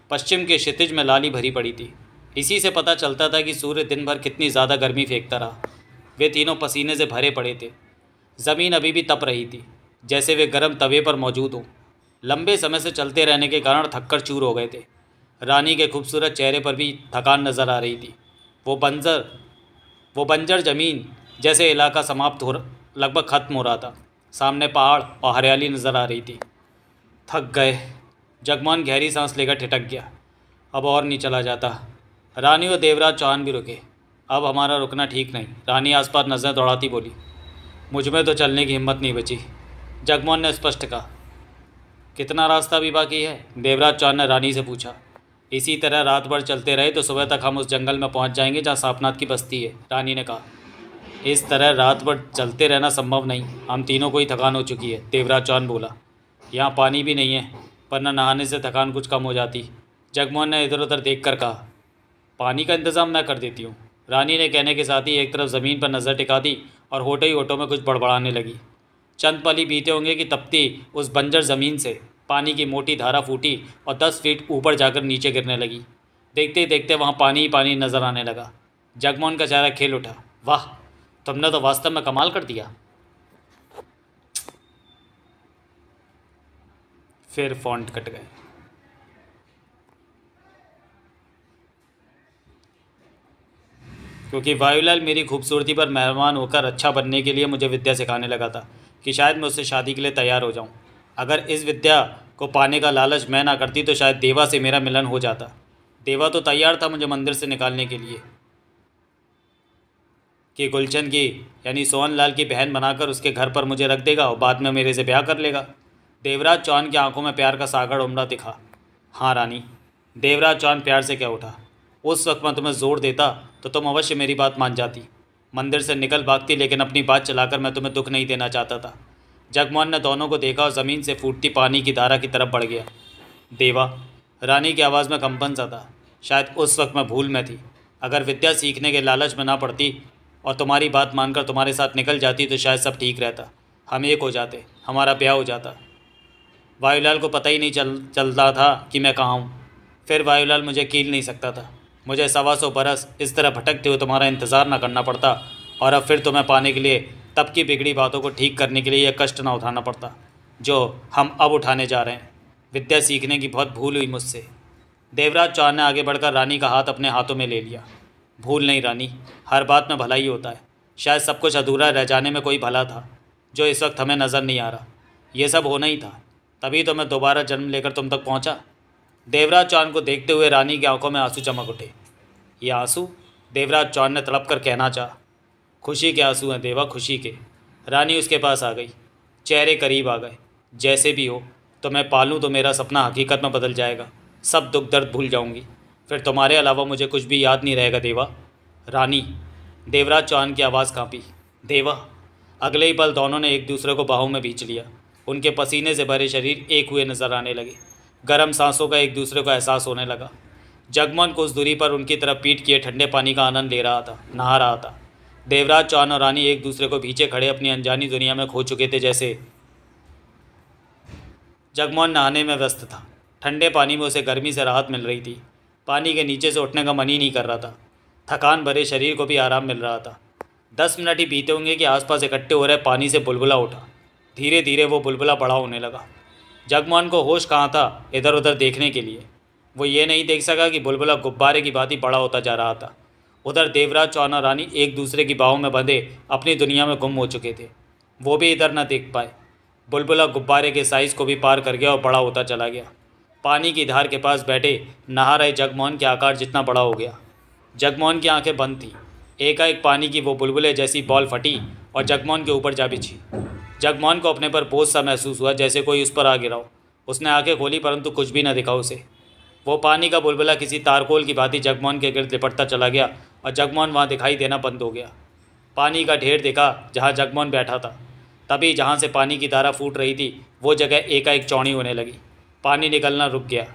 [SPEAKER 1] पश्चिम के क्षितिज में लाली भरी पड़ी थी इसी से पता चलता था कि सूर्य दिन भर कितनी ज़्यादा गर्मी फेंकता रहा वे तीनों पसीने से भरे पड़े थे ज़मीन अभी भी तप रही थी जैसे वे गर्म तवे पर मौजूद हों लंबे समय से चलते रहने के कारण थक्कर चूर हो गए थे रानी के खूबसूरत चेहरे पर भी थकान नज़र आ रही थी वो बंजर वो बंजर ज़मीन जैसे इलाका समाप्त हो लगभग ख़त्म हो रहा था सामने पहाड़ और हरियाली नज़र आ रही थी थक गए जगमोहन गहरी सांस लेकर ठिटक गया अब और नहीं चला जाता रानी और देवराज चौहान भी रुके अब हमारा रुकना ठीक नहीं रानी आस पास नज़र दौड़ाती बोली मुझ में तो चलने की हिम्मत नहीं बची जगमोहन ने स्पष्ट कहा कितना रास्ता भी बाकी है देवराज चौहान ने रानी से पूछा इसी तरह रात भर चलते रहे तो सुबह तक हम उस जंगल में पहुंच जाएंगे जहां सापनाथ की बस्ती है रानी ने कहा इस तरह रात भर चलते रहना संभव नहीं हम तीनों को ही थकान हो चुकी है देवराज चौहान बोला यहाँ पानी भी नहीं है ना नहाने से थकान कुछ कम हो जाती जगमोहन ने इधर उधर देख कर कहा पानी का इंतज़ाम मैं कर देती हूँ रानी ने कहने के साथ ही एक तरफ ज़मीन पर नज़र टिका दी और होटे ही होठों में कुछ बड़बड़ाने लगी चंद पल ही बीते होंगे कि तपती उस बंजर ज़मीन से पानी की मोटी धारा फूटी और दस फीट ऊपर जाकर नीचे गिरने लगी देखते ही देखते वहाँ पानी ही पानी नज़र आने लगा जगमोहन का चेहरा खेल उठा वाह तुमने तो वास्तव में कमाल कर दिया फिर फॉन्ट कट गए क्योंकि वायुलाल मेरी खूबसूरती पर मेहरबान होकर अच्छा बनने के लिए मुझे विद्या सिखाने लगा था कि शायद मैं उससे शादी के लिए तैयार हो जाऊं। अगर इस विद्या को पाने का लालच मैं ना करती तो शायद देवा से मेरा मिलन हो जाता देवा तो तैयार था मुझे मंदिर से निकालने के लिए कि गुलचंद की यानी सोहन लाल की बहन बनाकर उसके घर पर मुझे रख देगा और बाद में मेरे से ब्याह कर लेगा देवराज चौहान की आंखों में प्यार का सागर उमड़ा दिखा हाँ रानी देवराज चौहान प्यार से क्या उठा उस वक्त मैं तुम्हें जोर देता तो तुम अवश्य मेरी बात मान जाती मंदिर से निकल भागती लेकिन अपनी बात चलाकर मैं तुम्हें दुख नहीं देना चाहता था जगमोहन ने दोनों को देखा और ज़मीन से फूटती पानी की धारा की तरफ बढ़ गया देवा रानी की आवाज़ में कंपन सा था शायद उस वक्त मैं भूल में थी अगर विद्या सीखने के लालच में ना पड़ती और तुम्हारी बात मानकर तुम्हारे साथ निकल जाती तो शायद सब ठीक रहता हम एक हो जाते हमारा ब्याह हो जाता वायुलाल को पता ही नहीं चल चलता था कि मैं कहाँ हूँ फिर वायुलाल मुझे कील नहीं सकता था मुझे सवा सौ बरस इस तरह भटकते हुए तुम्हारा इंतज़ार ना करना पड़ता और अब फिर तुम्हें पाने के लिए तब की बिगड़ी बातों को ठीक करने के लिए यह कष्ट ना उठाना पड़ता जो हम अब उठाने जा रहे हैं विद्या सीखने की बहुत भूल हुई मुझसे देवराज चौहान ने आगे बढ़कर रानी का हाथ अपने हाथों में ले लिया भूल नहीं रानी हर बात में भला ही होता है शायद सब कुछ अधूरा रह जाने में कोई भला था जो इस वक्त हमें नज़र नहीं आ रहा यह सब होना ही था तभी तो मैं दोबारा जन्म लेकर तुम तक पहुंचा। देवराज चौहान को देखते हुए रानी की आंखों में आंसू चमक उठे ये आंसू देवराज चौहान ने तड़प कर कहना चाह खुशी के आंसू हैं देवा खुशी के रानी उसके पास आ गई चेहरे करीब आ गए जैसे भी हो तो मैं पालूँ तो मेरा सपना हकीकत में बदल जाएगा सब दुख दर्द भूल जाऊँगी फिर तुम्हारे अलावा मुझे कुछ भी याद नहीं रहेगा देवा रानी देवराज चौहान की आवाज़ काँपी देवा अगले ही पल दोनों ने एक दूसरे को बाहों में बीच लिया उनके पसीने से भरे शरीर एक हुए नजर आने लगे गर्म सांसों का एक दूसरे को एहसास होने लगा जगमोहन कुछ दूरी पर उनकी तरफ पीट किए ठंडे पानी का आनंद ले रहा था नहा रहा था देवराज चौहान और रानी एक दूसरे को पीछे खड़े अपनी अनजानी दुनिया में खो चुके थे जैसे जगमोहन नहाने में व्यस्त था ठंडे पानी में उसे गर्मी से राहत मिल रही थी पानी के नीचे से उठने का मन ही नहीं कर रहा था थकान भरे शरीर को भी आराम मिल रहा था दस मिनट ही बीते होंगे कि आसपास इकट्ठे हो रहे पानी से बुलबुला उठा धीरे धीरे वो बुलबुला बड़ा होने लगा जगमोहन को होश कहाँ था इधर उधर देखने के लिए वो ये नहीं देख सका कि बुलबुला गुब्बारे की भांति बड़ा होता जा रहा था उधर देवराज चौहान और रानी एक दूसरे की बाहों में बंधे अपनी दुनिया में गुम हो चुके थे वो भी इधर ना देख पाए बुलबुला गुब्बारे के साइज़ को भी पार कर गया और बड़ा होता चला गया पानी की धार के पास बैठे नहा रहे जगमोहन के आकार जितना बड़ा हो गया जगमोहन की आंखें बंद थीं एकाएक पानी की वो बुलबुले जैसी बॉल फटी और जगमोहन के ऊपर जा बिछी जगमोहन को अपने पर बोझ सा महसूस हुआ जैसे कोई उस पर आ गिरा हो उसने आंखें खोली परंतु कुछ भी न दिखा उसे वो पानी का बुलबुला किसी तारकोल की भांति जगमोहन के गिरद लिपटता चला गया और जगमोहन वहाँ दिखाई देना बंद हो गया पानी का ढेर देखा जहाँ जगमोहन बैठा था तभी जहाँ से पानी की धारा फूट रही थी वो जगह एकाएक चौड़ी होने लगी पानी निकलना रुक गया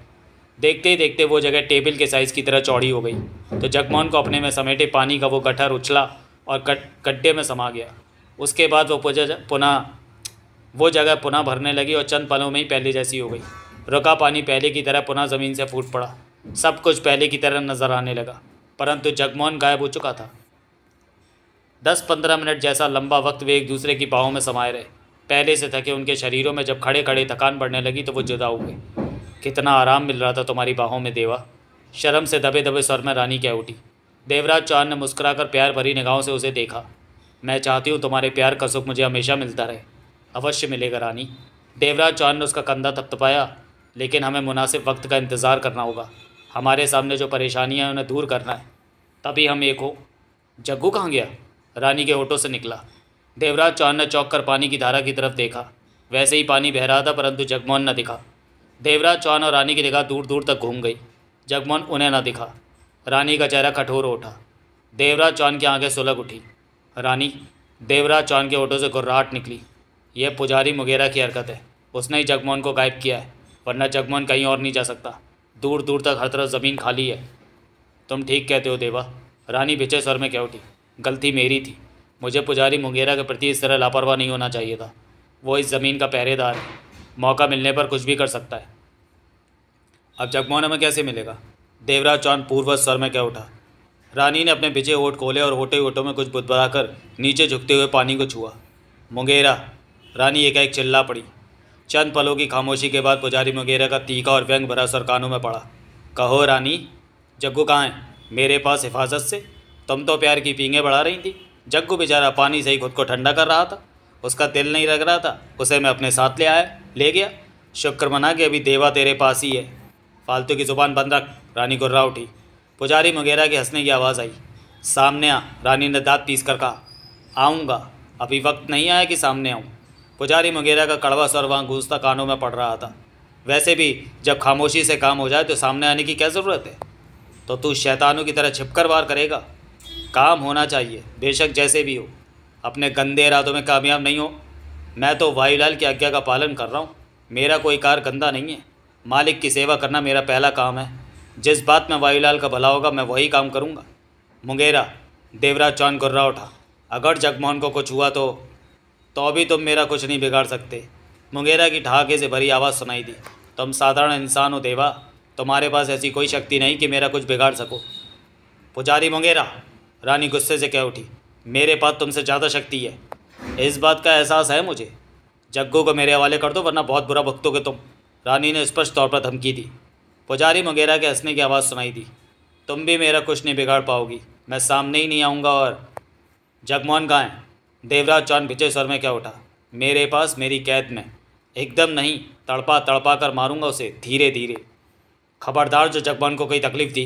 [SPEAKER 1] देखते ही देखते वो जगह टेबल के साइज़ की तरह चौड़ी हो गई तो जगमोहन को अपने में समेटे पानी का वो गठर उछला और गड्ढे में समा गया उसके बाद वो पुनः वो जगह पुनः भरने लगी और चंद पलों में ही पहले जैसी हो गई रुका पानी पहले की तरह पुनः ज़मीन से फूट पड़ा सब कुछ पहले की तरह नज़र आने लगा परंतु जगमोहन गायब हो चुका था दस पंद्रह मिनट जैसा लंबा वक्त वे एक दूसरे की बाहों में समाये रहे पहले से थके उनके शरीरों में जब खड़े खड़े थकान बढ़ने लगी तो वो जुदा हो गए कितना आराम मिल रहा था तुम्हारी बाहों में देवा शर्म से दबे दबे स्वर में रानी कह उठी देवराज चौहान ने मुस्कुराकर प्यार भरी निगाहों से उसे देखा मैं चाहती हूँ तुम्हारे प्यार का सुख मुझे हमेशा मिलता रहे अवश्य मिलेगा रानी देवराज चौहान ने उसका कंधा थपथपाया लेकिन हमें मुनासिब वक्त का इंतज़ार करना होगा हमारे सामने जो परेशानियाँ हैं उन्हें दूर करना है तभी हम एक हो जग्गू कहाँ गया रानी के ऑटो से निकला देवराज चौहान ने चौंक कर पानी की धारा की तरफ देखा वैसे ही पानी बह रहा था परंतु जगमोहन न दिखा देवराज चौहान और रानी की निगाह दूर दूर तक घूम गई जगमोहन उन्हें न दिखा रानी का चेहरा कठोर उठा देवराज चौहान की आंखें सुलग उठी रानी देवराज चौहान के ऑटो से गुर्राहट निकली यह पुजारी मुगेरा की हरकत है उसने ही जगमोहन को गायब किया है वरना जगमोहन कहीं और नहीं जा सकता दूर दूर तक हर तरफ ज़मीन खाली है तुम ठीक कहते हो देवा रानी बिचे स्वर में क्या उठी गलती मेरी थी मुझे पुजारी मुंगेरा के प्रति इस तरह लापरवाह नहीं होना चाहिए था वो इस ज़मीन का पहरेदार है मौका मिलने पर कुछ भी कर सकता है अब जगमोहन हमें कैसे मिलेगा देवराज चौहान पूर्वज स्वर में क्या उठा रानी ने अपने भिजे ओट खोले और होटे ओटों में कुछ कर नीचे झुकते हुए पानी को छुआ मुंगेरा रानी एक चिल्ला पड़ी चंद पलों की खामोशी के बाद पुजारी मुंगेरा का तीखा और व्यंग भरा सर कानों में पड़ा कहो रानी जग्गू कहाँ है मेरे पास हिफाजत से तुम तो प्यार की पींगे बढ़ा रही थी जग्गू बेचारा पानी से ही खुद को ठंडा कर रहा था उसका दिल नहीं लग रहा था उसे मैं अपने साथ ले आया ले गया शुक्र मना कि अभी देवा तेरे पास ही है फालतू की ज़ुबान बंद रख रानी गुर्रा उठी पुजारी मुगेरा के हंसने की आवाज़ आई सामने आ रानी ने दाँत पीस कर कहा आऊँगा अभी वक्त नहीं आया कि सामने आऊँ पुजारी मुगेरा का कड़वा स्वर वहाँ घूसता कानों में पड़ रहा था वैसे भी जब खामोशी से काम हो जाए तो सामने आने की क्या ज़रूरत है तो तू शैतानों की तरह छिपकर वार करेगा काम होना चाहिए बेशक जैसे भी हो अपने गंदे इरादों में कामयाब नहीं हो मैं तो वायुलाल की आज्ञा का पालन कर रहा हूँ मेरा कोई कार गंदा नहीं है मालिक की सेवा करना मेरा पहला काम है जिस बात में वायुलाल का भला होगा मैं वही काम करूँगा मुंगेरा देवराज चौन गुर्रा उठा अगर जगमोहन को कुछ हुआ तो तो भी तुम मेरा कुछ नहीं बिगाड़ सकते मुंगेरा की ढाके से भरी आवाज़ सुनाई दी तुम साधारण इंसान हो देवा तुम्हारे पास ऐसी कोई शक्ति नहीं कि मेरा कुछ बिगाड़ सको पुजारी मुंगेरा रानी गुस्से से कह उठी मेरे पास तुमसे ज़्यादा शक्ति है इस बात का एहसास है मुझे जग्गू को मेरे हवाले कर दो वरना बहुत बुरा भुगतोगे तुम रानी ने स्पष्ट तौर पर धमकी दी पुजारी मुगेरा के हंसने की आवाज़ सुनाई दी तुम भी मेरा कुछ नहीं बिगाड़ पाओगी मैं सामने ही नहीं आऊँगा और जगमोहन कहाँ है देवराज चौन पिछे स्वर में क्या उठा मेरे पास मेरी कैद में एकदम नहीं तड़पा तड़पा कर मारूंगा उसे धीरे धीरे खबरदार जो जगमोहन को कोई तकलीफ़ दी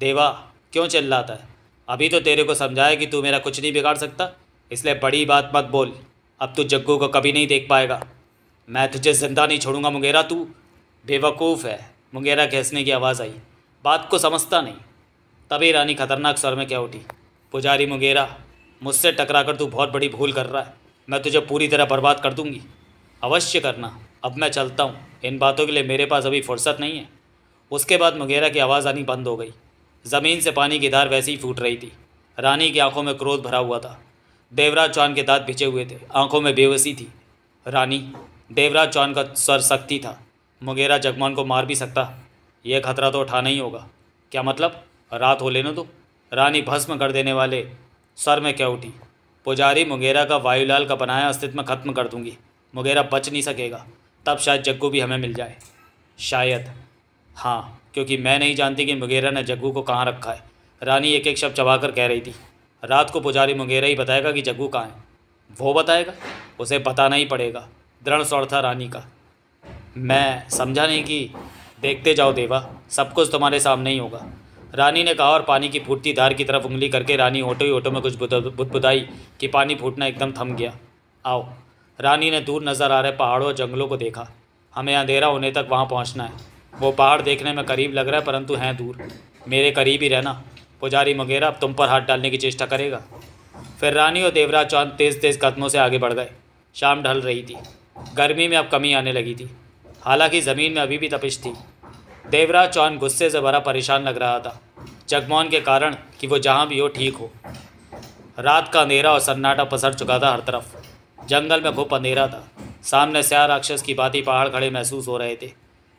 [SPEAKER 1] देवा क्यों चिल्लाता है अभी तो तेरे को समझाया कि तू मेरा कुछ नहीं बिगाड़ सकता इसलिए बड़ी बात मत बोल अब तू जग्गू को कभी नहीं देख पाएगा मैं तुझे जिंदा नहीं छोड़ूंगा मुंगेरा तू बेवकूफ़ है मुंगेरा कहसने की आवाज़ आई बात को समझता नहीं तभी रानी खतरनाक स्वर में क्या उठी पुजारी मुंगेरा मुझसे टकरा कर तू बहुत बड़ी भूल कर रहा है मैं तुझे पूरी तरह बर्बाद कर दूंगी अवश्य करना अब मैं चलता हूँ इन बातों के लिए मेरे पास अभी फुर्सत नहीं है उसके बाद मुंगेरा की आवाज़ आनी बंद हो गई ज़मीन से पानी की धार वैसे ही फूट रही थी रानी की आंखों में क्रोध भरा हुआ था देवराज चौहान के दांत भिछे हुए थे आंखों में बेवसी थी रानी देवराज चौहान का स्वर शक्ति था मुगेरा जगमान को मार भी सकता यह खतरा तो उठाना ही होगा क्या मतलब रात हो लेना तो रानी भस्म कर देने वाले सर में क्या उठी पुजारी मुगेरा का वायुलाल का बनाया अस्तित्व में ख़त्म कर दूंगी मुगेरा बच नहीं सकेगा तब शायद जग्गू भी हमें मिल जाए शायद हाँ क्योंकि मैं नहीं जानती कि मुगेरा ने जग्गू को कहाँ रखा है रानी एक एक शब्द चबाकर कह रही थी रात को पुजारी मुगेरा ही बताएगा कि जग्गू कहाँ है वो बताएगा उसे बताना ही पड़ेगा दृढ़ स्वर था रानी का मैं समझा नहीं कि देखते जाओ देवा सब कुछ तुम्हारे सामने ही होगा रानी ने कहा और पानी की फूटती धार की तरफ उंगली करके रानी ऑटो ही ओटो में कुछ बुदबुदाई कि पानी फूटना एकदम थम गया आओ रानी ने दूर नज़र आ रहे पहाड़ों और जंगलों को देखा हमें अंधेरा होने तक वहाँ पहुँचना है वो पहाड़ देखने में करीब लग रहा है परंतु हैं दूर मेरे करीब ही रहना पुजारी मगेरा अब तुम पर हाथ डालने की चेष्टा करेगा फिर रानी और देवराज चांद तेज़ तेज़ कदमों से आगे बढ़ गए शाम ढल रही थी गर्मी में अब कमी आने लगी थी हालांकि ज़मीन में अभी भी तपिश थी देवराज चौहान गुस्से से भरा परेशान लग रहा था जगमोहन के कारण कि वो जहाँ भी हो ठीक हो रात का अंधेरा और सन्नाटा पसर चुका था हर तरफ जंगल में खूब अंधेरा था सामने स्या राक्षस की बाती पहाड़ खड़े महसूस हो रहे थे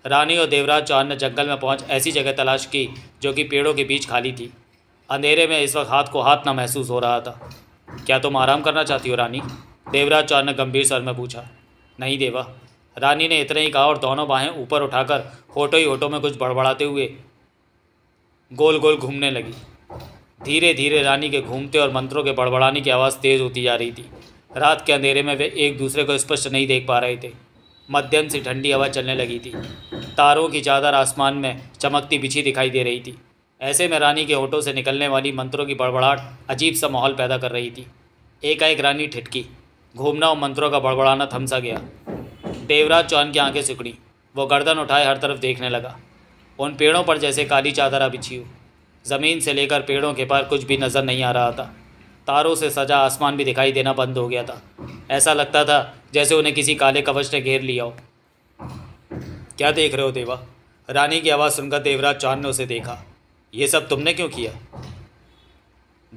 [SPEAKER 1] रानी और देवराज चौहान ने जंगल में पहुंच ऐसी जगह तलाश की जो कि पेड़ों के बीच खाली थी अंधेरे में इस वक्त हाथ को हाथ ना महसूस हो रहा था क्या तुम आराम करना चाहती हो रानी देवराज चौहान ने गंभीर स्वर में पूछा नहीं देवा रानी ने इतने ही कहा और दोनों बाहें ऊपर उठाकर होटो ही होटो में कुछ बड़बड़ाते हुए गोल गोल घूमने लगी धीरे धीरे रानी के घूमते और मंत्रों के बड़बड़ाने की आवाज़ तेज़ होती जा रही थी रात के अंधेरे में वे एक दूसरे को स्पष्ट नहीं देख पा रहे थे मध्यम सी ठंडी हवा चलने लगी थी तारों की चादर आसमान में चमकती बिछी दिखाई दे रही थी ऐसे में रानी के होटों से निकलने वाली मंत्रों की बड़बड़ाहट अजीब सा माहौल पैदा कर रही थी एकाएक रानी ठिटकी घूमना और मंत्रों का बड़बड़ाना थमसा गया देवराज चौहान की आंखें सिकड़ी वो गर्दन उठाए हर तरफ देखने लगा उन पेड़ों पर जैसे काली चादरा बिछी हो ज़मीन से लेकर पेड़ों के पार कुछ भी नज़र नहीं आ रहा था तारों से सजा आसमान भी दिखाई देना बंद हो गया था ऐसा लगता था जैसे उन्हें किसी काले कवच ने घेर लिया हो क्या देख रहे हो देवा रानी की आवाज़ सुनकर देवराज चौहान ने उसे देखा ये सब तुमने क्यों किया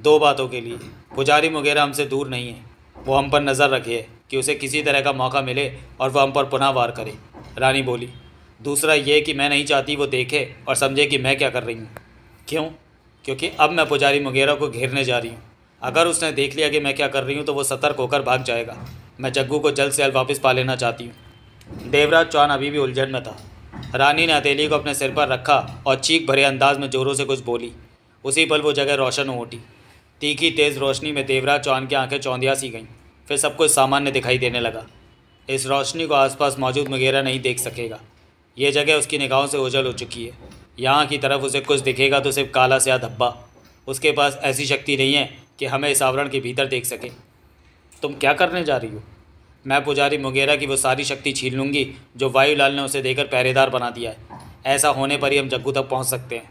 [SPEAKER 1] दो बातों के लिए पुजारी वगैरह हमसे दूर नहीं है वो हम पर नज़र रखे है कि उसे किसी तरह का मौका मिले और वह हम पर पुनः वार करे रानी बोली दूसरा ये कि मैं नहीं चाहती वो देखे और समझे कि मैं क्या कर रही हूँ क्यों क्योंकि अब मैं पुजारी मुगेरा को घेरने जा रही हूँ अगर उसने देख लिया कि मैं क्या कर रही हूँ तो वो सतर्क होकर भाग जाएगा मैं जग्गू को जल्द से जल्द वापस पा लेना चाहती हूँ देवराज चौहान अभी भी उलझन में था रानी ने हथेली को अपने सिर पर रखा और चीख भरे अंदाज में ज़ोरों से कुछ बोली उसी पल वो जगह रोशन हो उठी तीखी तेज़ रोशनी में देवराज चौहान की आंखें चौंधिया सी गईं फिर सब कुछ सामान्य दिखाई देने लगा इस रोशनी को आसपास मौजूद मगेरा नहीं देख सकेगा यह जगह उसकी निगाहों से उजल हो चुकी है यहाँ की तरफ उसे कुछ दिखेगा तो सिर्फ काला स्या धब्बा उसके पास ऐसी शक्ति नहीं है कि हमें इस आवरण के भीतर देख सके तुम क्या करने जा रही हो मैं पुजारी मुगेरा की वो सारी शक्ति छीन लूँगी जो वायुलाल ने उसे देकर पहरेदार बना दिया है ऐसा होने पर ही हम जग्गू तक पहुँच सकते हैं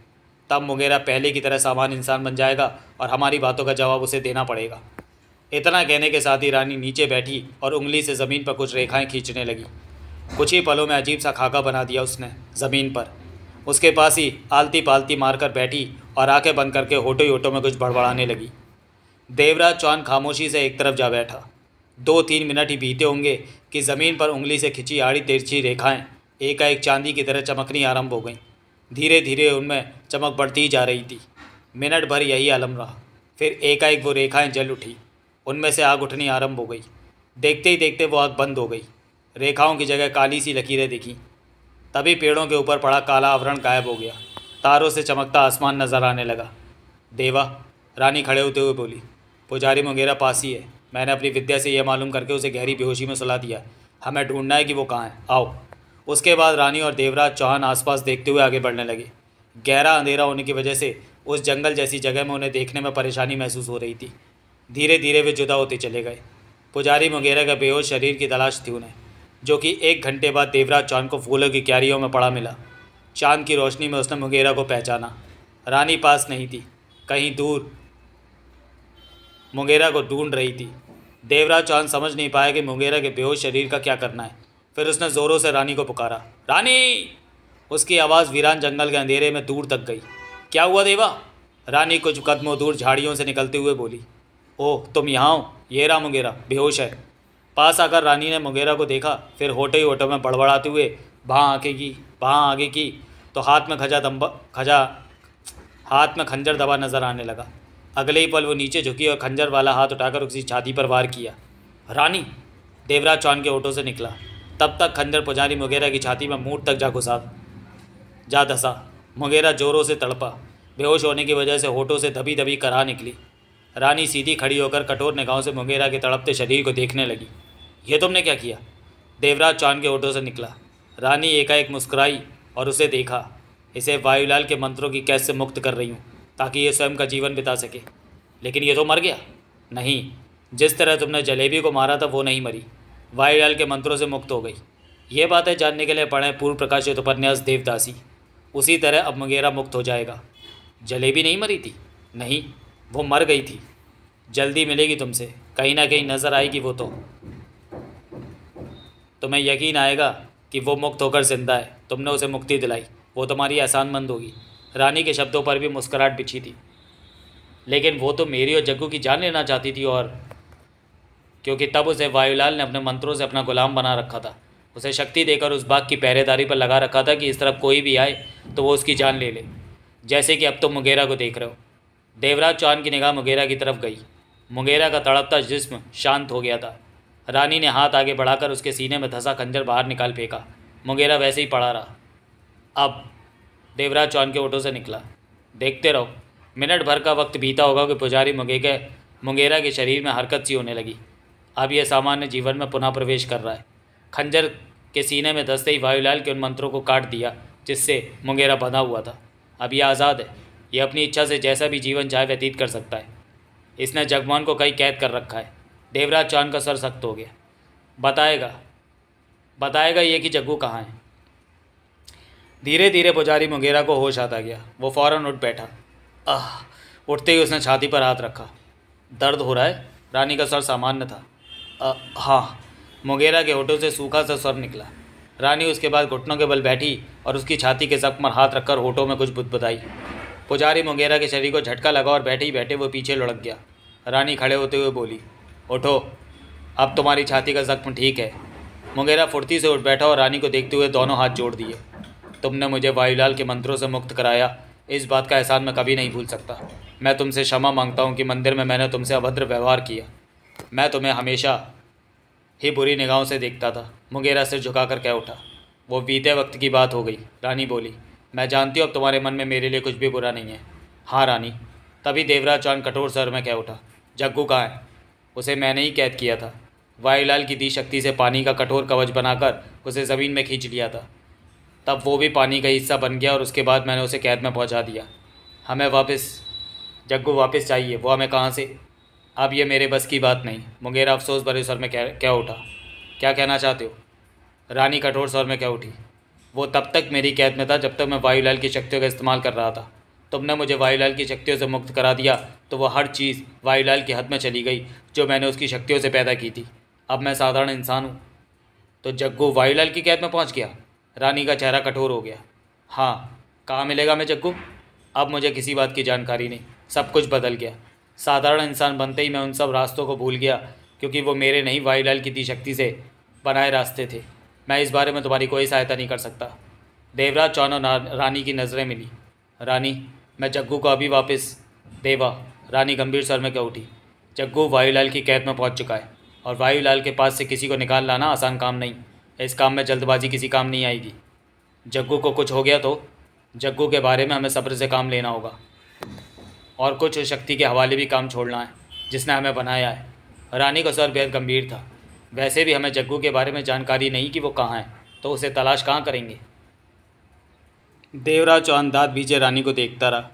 [SPEAKER 1] तब मुगेरा पहले की तरह सामान्य इंसान बन जाएगा और हमारी बातों का जवाब उसे देना पड़ेगा इतना कहने के साथ ही रानी नीचे बैठी और उंगली से ज़मीन पर कुछ रेखाएं खींचने लगी कुछ ही पलों में अजीब सा खाका बना दिया उसने ज़मीन पर उसके पास ही आलती पालती मारकर बैठी और आंखें बंद करके होटो ही होटो में कुछ बड़बड़ाने लगी देवराज चौहान खामोशी से एक तरफ जा बैठा दो तीन मिनट ही बीते होंगे कि ज़मीन पर उंगली से खिंची आड़ी तिरछी रेखाएँ एकाएक चांदी की तरह चमकनी आरम्भ हो गईं धीरे धीरे उनमें चमक बढ़ती जा रही थी मिनट भर यही आलम रहा फिर एकाएक वो रेखाएँ जल उठी उनमें से आग उठनी आरंभ हो गई देखते ही देखते वो आग बंद हो गई रेखाओं की जगह काली सी लकीरें दिखीं तभी पेड़ों के ऊपर पड़ा काला आवरण गायब हो गया तारों से चमकता आसमान नज़र आने लगा देवा रानी खड़े होते हुए बोली पुजारी मुंगेरा पास ही है मैंने अपनी विद्या से यह मालूम करके उसे गहरी बेहोशी में सुला दिया हमें ढूंढना है कि वो कहाँ है आओ उसके बाद रानी और देवराज चौहान आसपास देखते हुए आगे बढ़ने लगे गहरा अंधेरा होने की वजह से उस जंगल जैसी जगह में उन्हें देखने में परेशानी महसूस हो रही थी धीरे धीरे वे जुदा होते चले गए पुजारी मुंगेरा का बेहोश शरीर की तलाश थी उन्हें जो कि एक घंटे बाद देवराज चांद को फूलों की क्यारियों में पड़ा मिला चांद की रोशनी में उसने मुंगेरा को पहचाना रानी पास नहीं थी कहीं दूर मुंगेरा को ढूंढ रही थी देवराज चांद समझ नहीं पाया कि मुंगेरा के बेहोश शरीर का क्या करना है फिर उसने ज़ोरों से रानी को पुकारा रानी उसकी आवाज़ वीरान जंगल के अंधेरे में दूर तक गई क्या हुआ देवा रानी कुछ कदमों दूर झाड़ियों से निकलते हुए बोली ओह तुम यहाँ हो ये रहा मुंगेरा बेहोश है पास आकर रानी ने मुंगेरा को देखा फिर होटे ही होटों में बड़बड़ाते हुए बाँ आगे की बाँ आगे की तो हाथ में खजा दम्बा खजा हाथ में खंजर दबा नजर आने लगा अगले ही पल वो नीचे झुकी और खंजर वाला हाथ उठाकर उसकी छाती पर वार किया रानी देवराज चौहान के ऑटो से निकला तब तक खंजर पुजारी मुगेरा की छाती में मूट तक जा घुसा जा धसा मुगेरा जोरों से तड़पा बेहोश होने की वजह से होठों से दबी दबी करा निकली रानी सीधी खड़ी होकर कठोर निगाहों से मुंगेरा के तड़पते शरीर को देखने लगी यह तुमने क्या किया देवराज चांद के ओटों से निकला रानी एकाएक मुस्कुराई और उसे देखा इसे वायुलाल के मंत्रों की कैद से मुक्त कर रही हूँ ताकि ये स्वयं का जीवन बिता सके लेकिन ये तो मर गया नहीं जिस तरह तुमने जलेबी को मारा था वो नहीं मरी वायुलाल के मंत्रों से मुक्त हो गई ये बातें जानने के लिए पढ़ें पूर्व प्रकाशित उपन्यास देवदासी उसी तरह अब मुंगेरा मुक्त हो जाएगा जलेबी नहीं मरी थी नहीं वो मर गई थी जल्दी मिलेगी तुमसे कहीं ना कहीं नज़र आएगी वो तो तुम्हें यकीन आएगा कि वो मुक्त होकर जिंदा है तुमने उसे मुक्ति दिलाई वो तुम्हारी एहसानमंद होगी रानी के शब्दों पर भी मुस्कुराहट बिछी थी लेकिन वो तो मेरी और जग्गू की जान लेना चाहती थी और क्योंकि तब उसे वायुलाल ने अपने मंत्रों से अपना गुलाम बना रखा था उसे शक्ति देकर उस बाग की पहरेदारी पर लगा रखा था कि इस तरफ कोई भी आए तो वो उसकी जान ले ले जैसे कि अब तुम तो मुगेरा को देख रहे हो देवराज चौहान की निगाह मुगेरा की तरफ गई मुगेरा का तड़पता जिस्म शांत हो गया था रानी ने हाथ आगे बढ़ाकर उसके सीने में धंसा खंजर बाहर निकाल फेंका मुगेरा वैसे ही पड़ा रहा अब देवराज चौहान के ऑटो से निकला देखते रहो मिनट भर का वक्त बीता होगा कि पुजारी के मुंगेरा के शरीर में हरकत सी होने लगी अब यह सामान्य जीवन में पुनः प्रवेश कर रहा है खंजर के सीने में धंसते ही वायुलाल के उन मंत्रों को काट दिया जिससे मुंगेरा बंधा हुआ था अब यह आज़ाद है यह अपनी इच्छा से जैसा भी जीवन चाहे व्यतीत कर सकता है इसने जगमोहन को कई कैद कर रखा है देवराज चांद का सर सख्त हो गया बताएगा बताएगा ये कि जग्गू कहाँ है धीरे धीरे पुजारी मुंगेरा को होश आता गया वो फौरन उठ बैठा आह उठते ही उसने छाती पर हाथ रखा दर्द हो रहा है रानी का स्वर सामान्य था आ, हाँ मुंगेरा के होठों से सूखा सा स्वर निकला रानी उसके बाद घुटनों के बल बैठी और उसकी छाती के जख्म पर हाथ रखकर होठों में कुछ बुदबुदाई पुजारी मुंगेरा के शरीर को झटका लगा और बैठे ही बैठे वो पीछे लुढ़क गया रानी खड़े होते हुए बोली उठो अब तुम्हारी छाती का जख्म ठीक है मुंगेरा फुर्ती से उठ बैठा और रानी को देखते हुए दोनों हाथ जोड़ दिए तुमने मुझे वायुलाल के मंत्रों से मुक्त कराया इस बात का एहसान मैं कभी नहीं भूल सकता मैं तुमसे क्षमा मांगता हूँ कि मंदिर में मैंने तुमसे अभद्र व्यवहार किया मैं तुम्हें हमेशा ही बुरी निगाहों से देखता था मुंगेरा सिर झुकाकर कह उठा वो बीते वक्त की बात हो गई रानी बोली मैं जानती हूँ अब तुम्हारे मन में मेरे लिए कुछ भी बुरा नहीं है हाँ रानी तभी देवराज चौहान कठोर सर में कह उठा जग्गू कहाँ है उसे मैंने ही कैद किया था वायुलाल की दी शक्ति से पानी का कठोर कवच बनाकर उसे ज़मीन में खींच लिया था तब वो भी पानी का हिस्सा बन गया और उसके बाद मैंने उसे कैद में पहुंचा दिया हमें वापस जग्गू वापस चाहिए वो हमें कहाँ से अब ये मेरे बस की बात नहीं मुंगेरा अफसोस भरे सर में क्या क्या उठा क्या कहना चाहते हो रानी कठोर सर में क्या उठी वो तब तक मेरी कैद में था जब तक मैं वायुलाल की शक्तियों का इस्तेमाल कर रहा था तुमने मुझे वायुलाल की शक्तियों से मुक्त करा दिया तो वह हर चीज़ वायुलाल के हद में चली गई जो मैंने उसकी शक्तियों से पैदा की थी अब मैं साधारण इंसान हूँ तो जग्गू वायुलाल की कैद में पहुँच गया रानी का चेहरा कठोर हो गया हाँ कहाँ मिलेगा मैं जग्गू अब मुझे किसी बात की जानकारी नहीं सब कुछ बदल गया साधारण इंसान बनते ही मैं उन सब रास्तों को भूल गया क्योंकि वो मेरे नहीं वायुलाल की दी शक्ति से बनाए रास्ते थे मैं इस बारे में तुम्हारी कोई सहायता नहीं कर सकता देवराज चौनों रानी की नज़रें मिली रानी मैं जग्गू को अभी वापस देवा रानी गंभीर स्वर में कह उठी जग्गू वायुलाल की कैद में पहुंच चुका है और वायुलाल के पास से किसी को निकाल लाना आसान काम नहीं इस काम में जल्दबाजी किसी काम नहीं आएगी जग्गू को कुछ हो गया तो जग्गू के बारे में हमें सब्र से काम लेना होगा और कुछ शक्ति के हवाले भी काम छोड़ना है जिसने हमें बनाया है रानी का स्वर बेहद गंभीर था वैसे भी हमें जग्गू के बारे में जानकारी नहीं कि वो कहाँ है तो उसे तलाश कहाँ करेंगे देवरा दाद विजय रानी को देखता रहा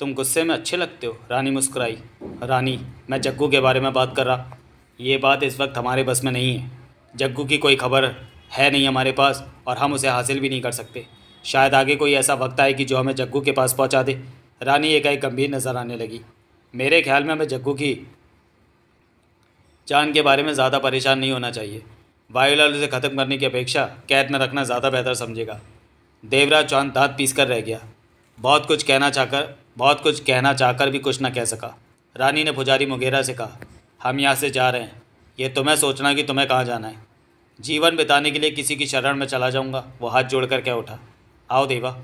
[SPEAKER 1] तुम गुस्से में अच्छे लगते हो रानी मुस्कुराई रानी मैं जग्गू के बारे में बात कर रहा ये बात इस वक्त हमारे बस में नहीं है जग्गू की कोई खबर है नहीं हमारे पास और हम उसे हासिल भी नहीं कर सकते शायद आगे कोई ऐसा वक्त आए कि जो हमें जग्गू के पास पहुंचा दे रानी एक गंभीर नज़र आने लगी मेरे ख्याल में हमें जग्गू की चांद के बारे में ज़्यादा परेशान नहीं होना चाहिए वायुलाल उसे ख़त्म करने की अपेक्षा कैद में रखना ज़्यादा बेहतर समझेगा देवराज चांद दांत पीस कर रह गया बहुत कुछ कहना चाहकर बहुत कुछ कहना चाहकर भी कुछ न कह सका रानी ने पुजारी मुगेरा से कहा हम यहाँ से जा रहे हैं ये तुम्हें तो सोचना कि तुम्हें कहाँ जाना है जीवन बिताने के लिए किसी की शरण में चला जाऊँगा वो हाथ जोड़ कर कह उठा आओ देवा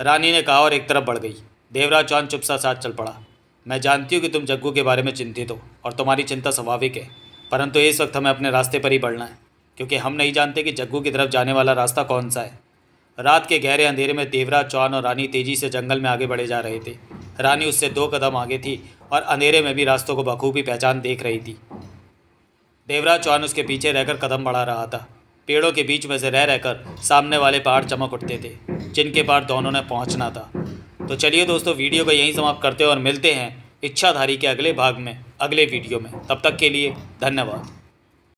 [SPEAKER 1] रानी ने कहा और एक तरफ बढ़ गई देवराज चौहान चुप सा साथ चल पड़ा मैं जानती हूँ कि तुम जग्गू के बारे में चिंतित हो और तुम्हारी चिंता स्वाभाविक है परंतु इस वक्त हमें अपने रास्ते पर ही बढ़ना है क्योंकि हम नहीं जानते कि जग्गू की तरफ जाने वाला रास्ता कौन सा है रात के गहरे अंधेरे में देवराज चौहान और रानी तेजी से जंगल में आगे बढ़े जा रहे थे रानी उससे दो कदम आगे थी और अंधेरे में भी रास्तों को बखूबी पहचान देख रही थी देवराज चौहान उसके पीछे रहकर कदम बढ़ा रहा था पेड़ों के बीच में से रह रहकर सामने वाले पहाड़ चमक उठते थे जिनके पार दोनों ने पहुंचना था तो चलिए दोस्तों वीडियो को यहीं समाप्त करते हैं और मिलते हैं इच्छाधारी के अगले भाग में अगले वीडियो में तब तक के लिए धन्यवाद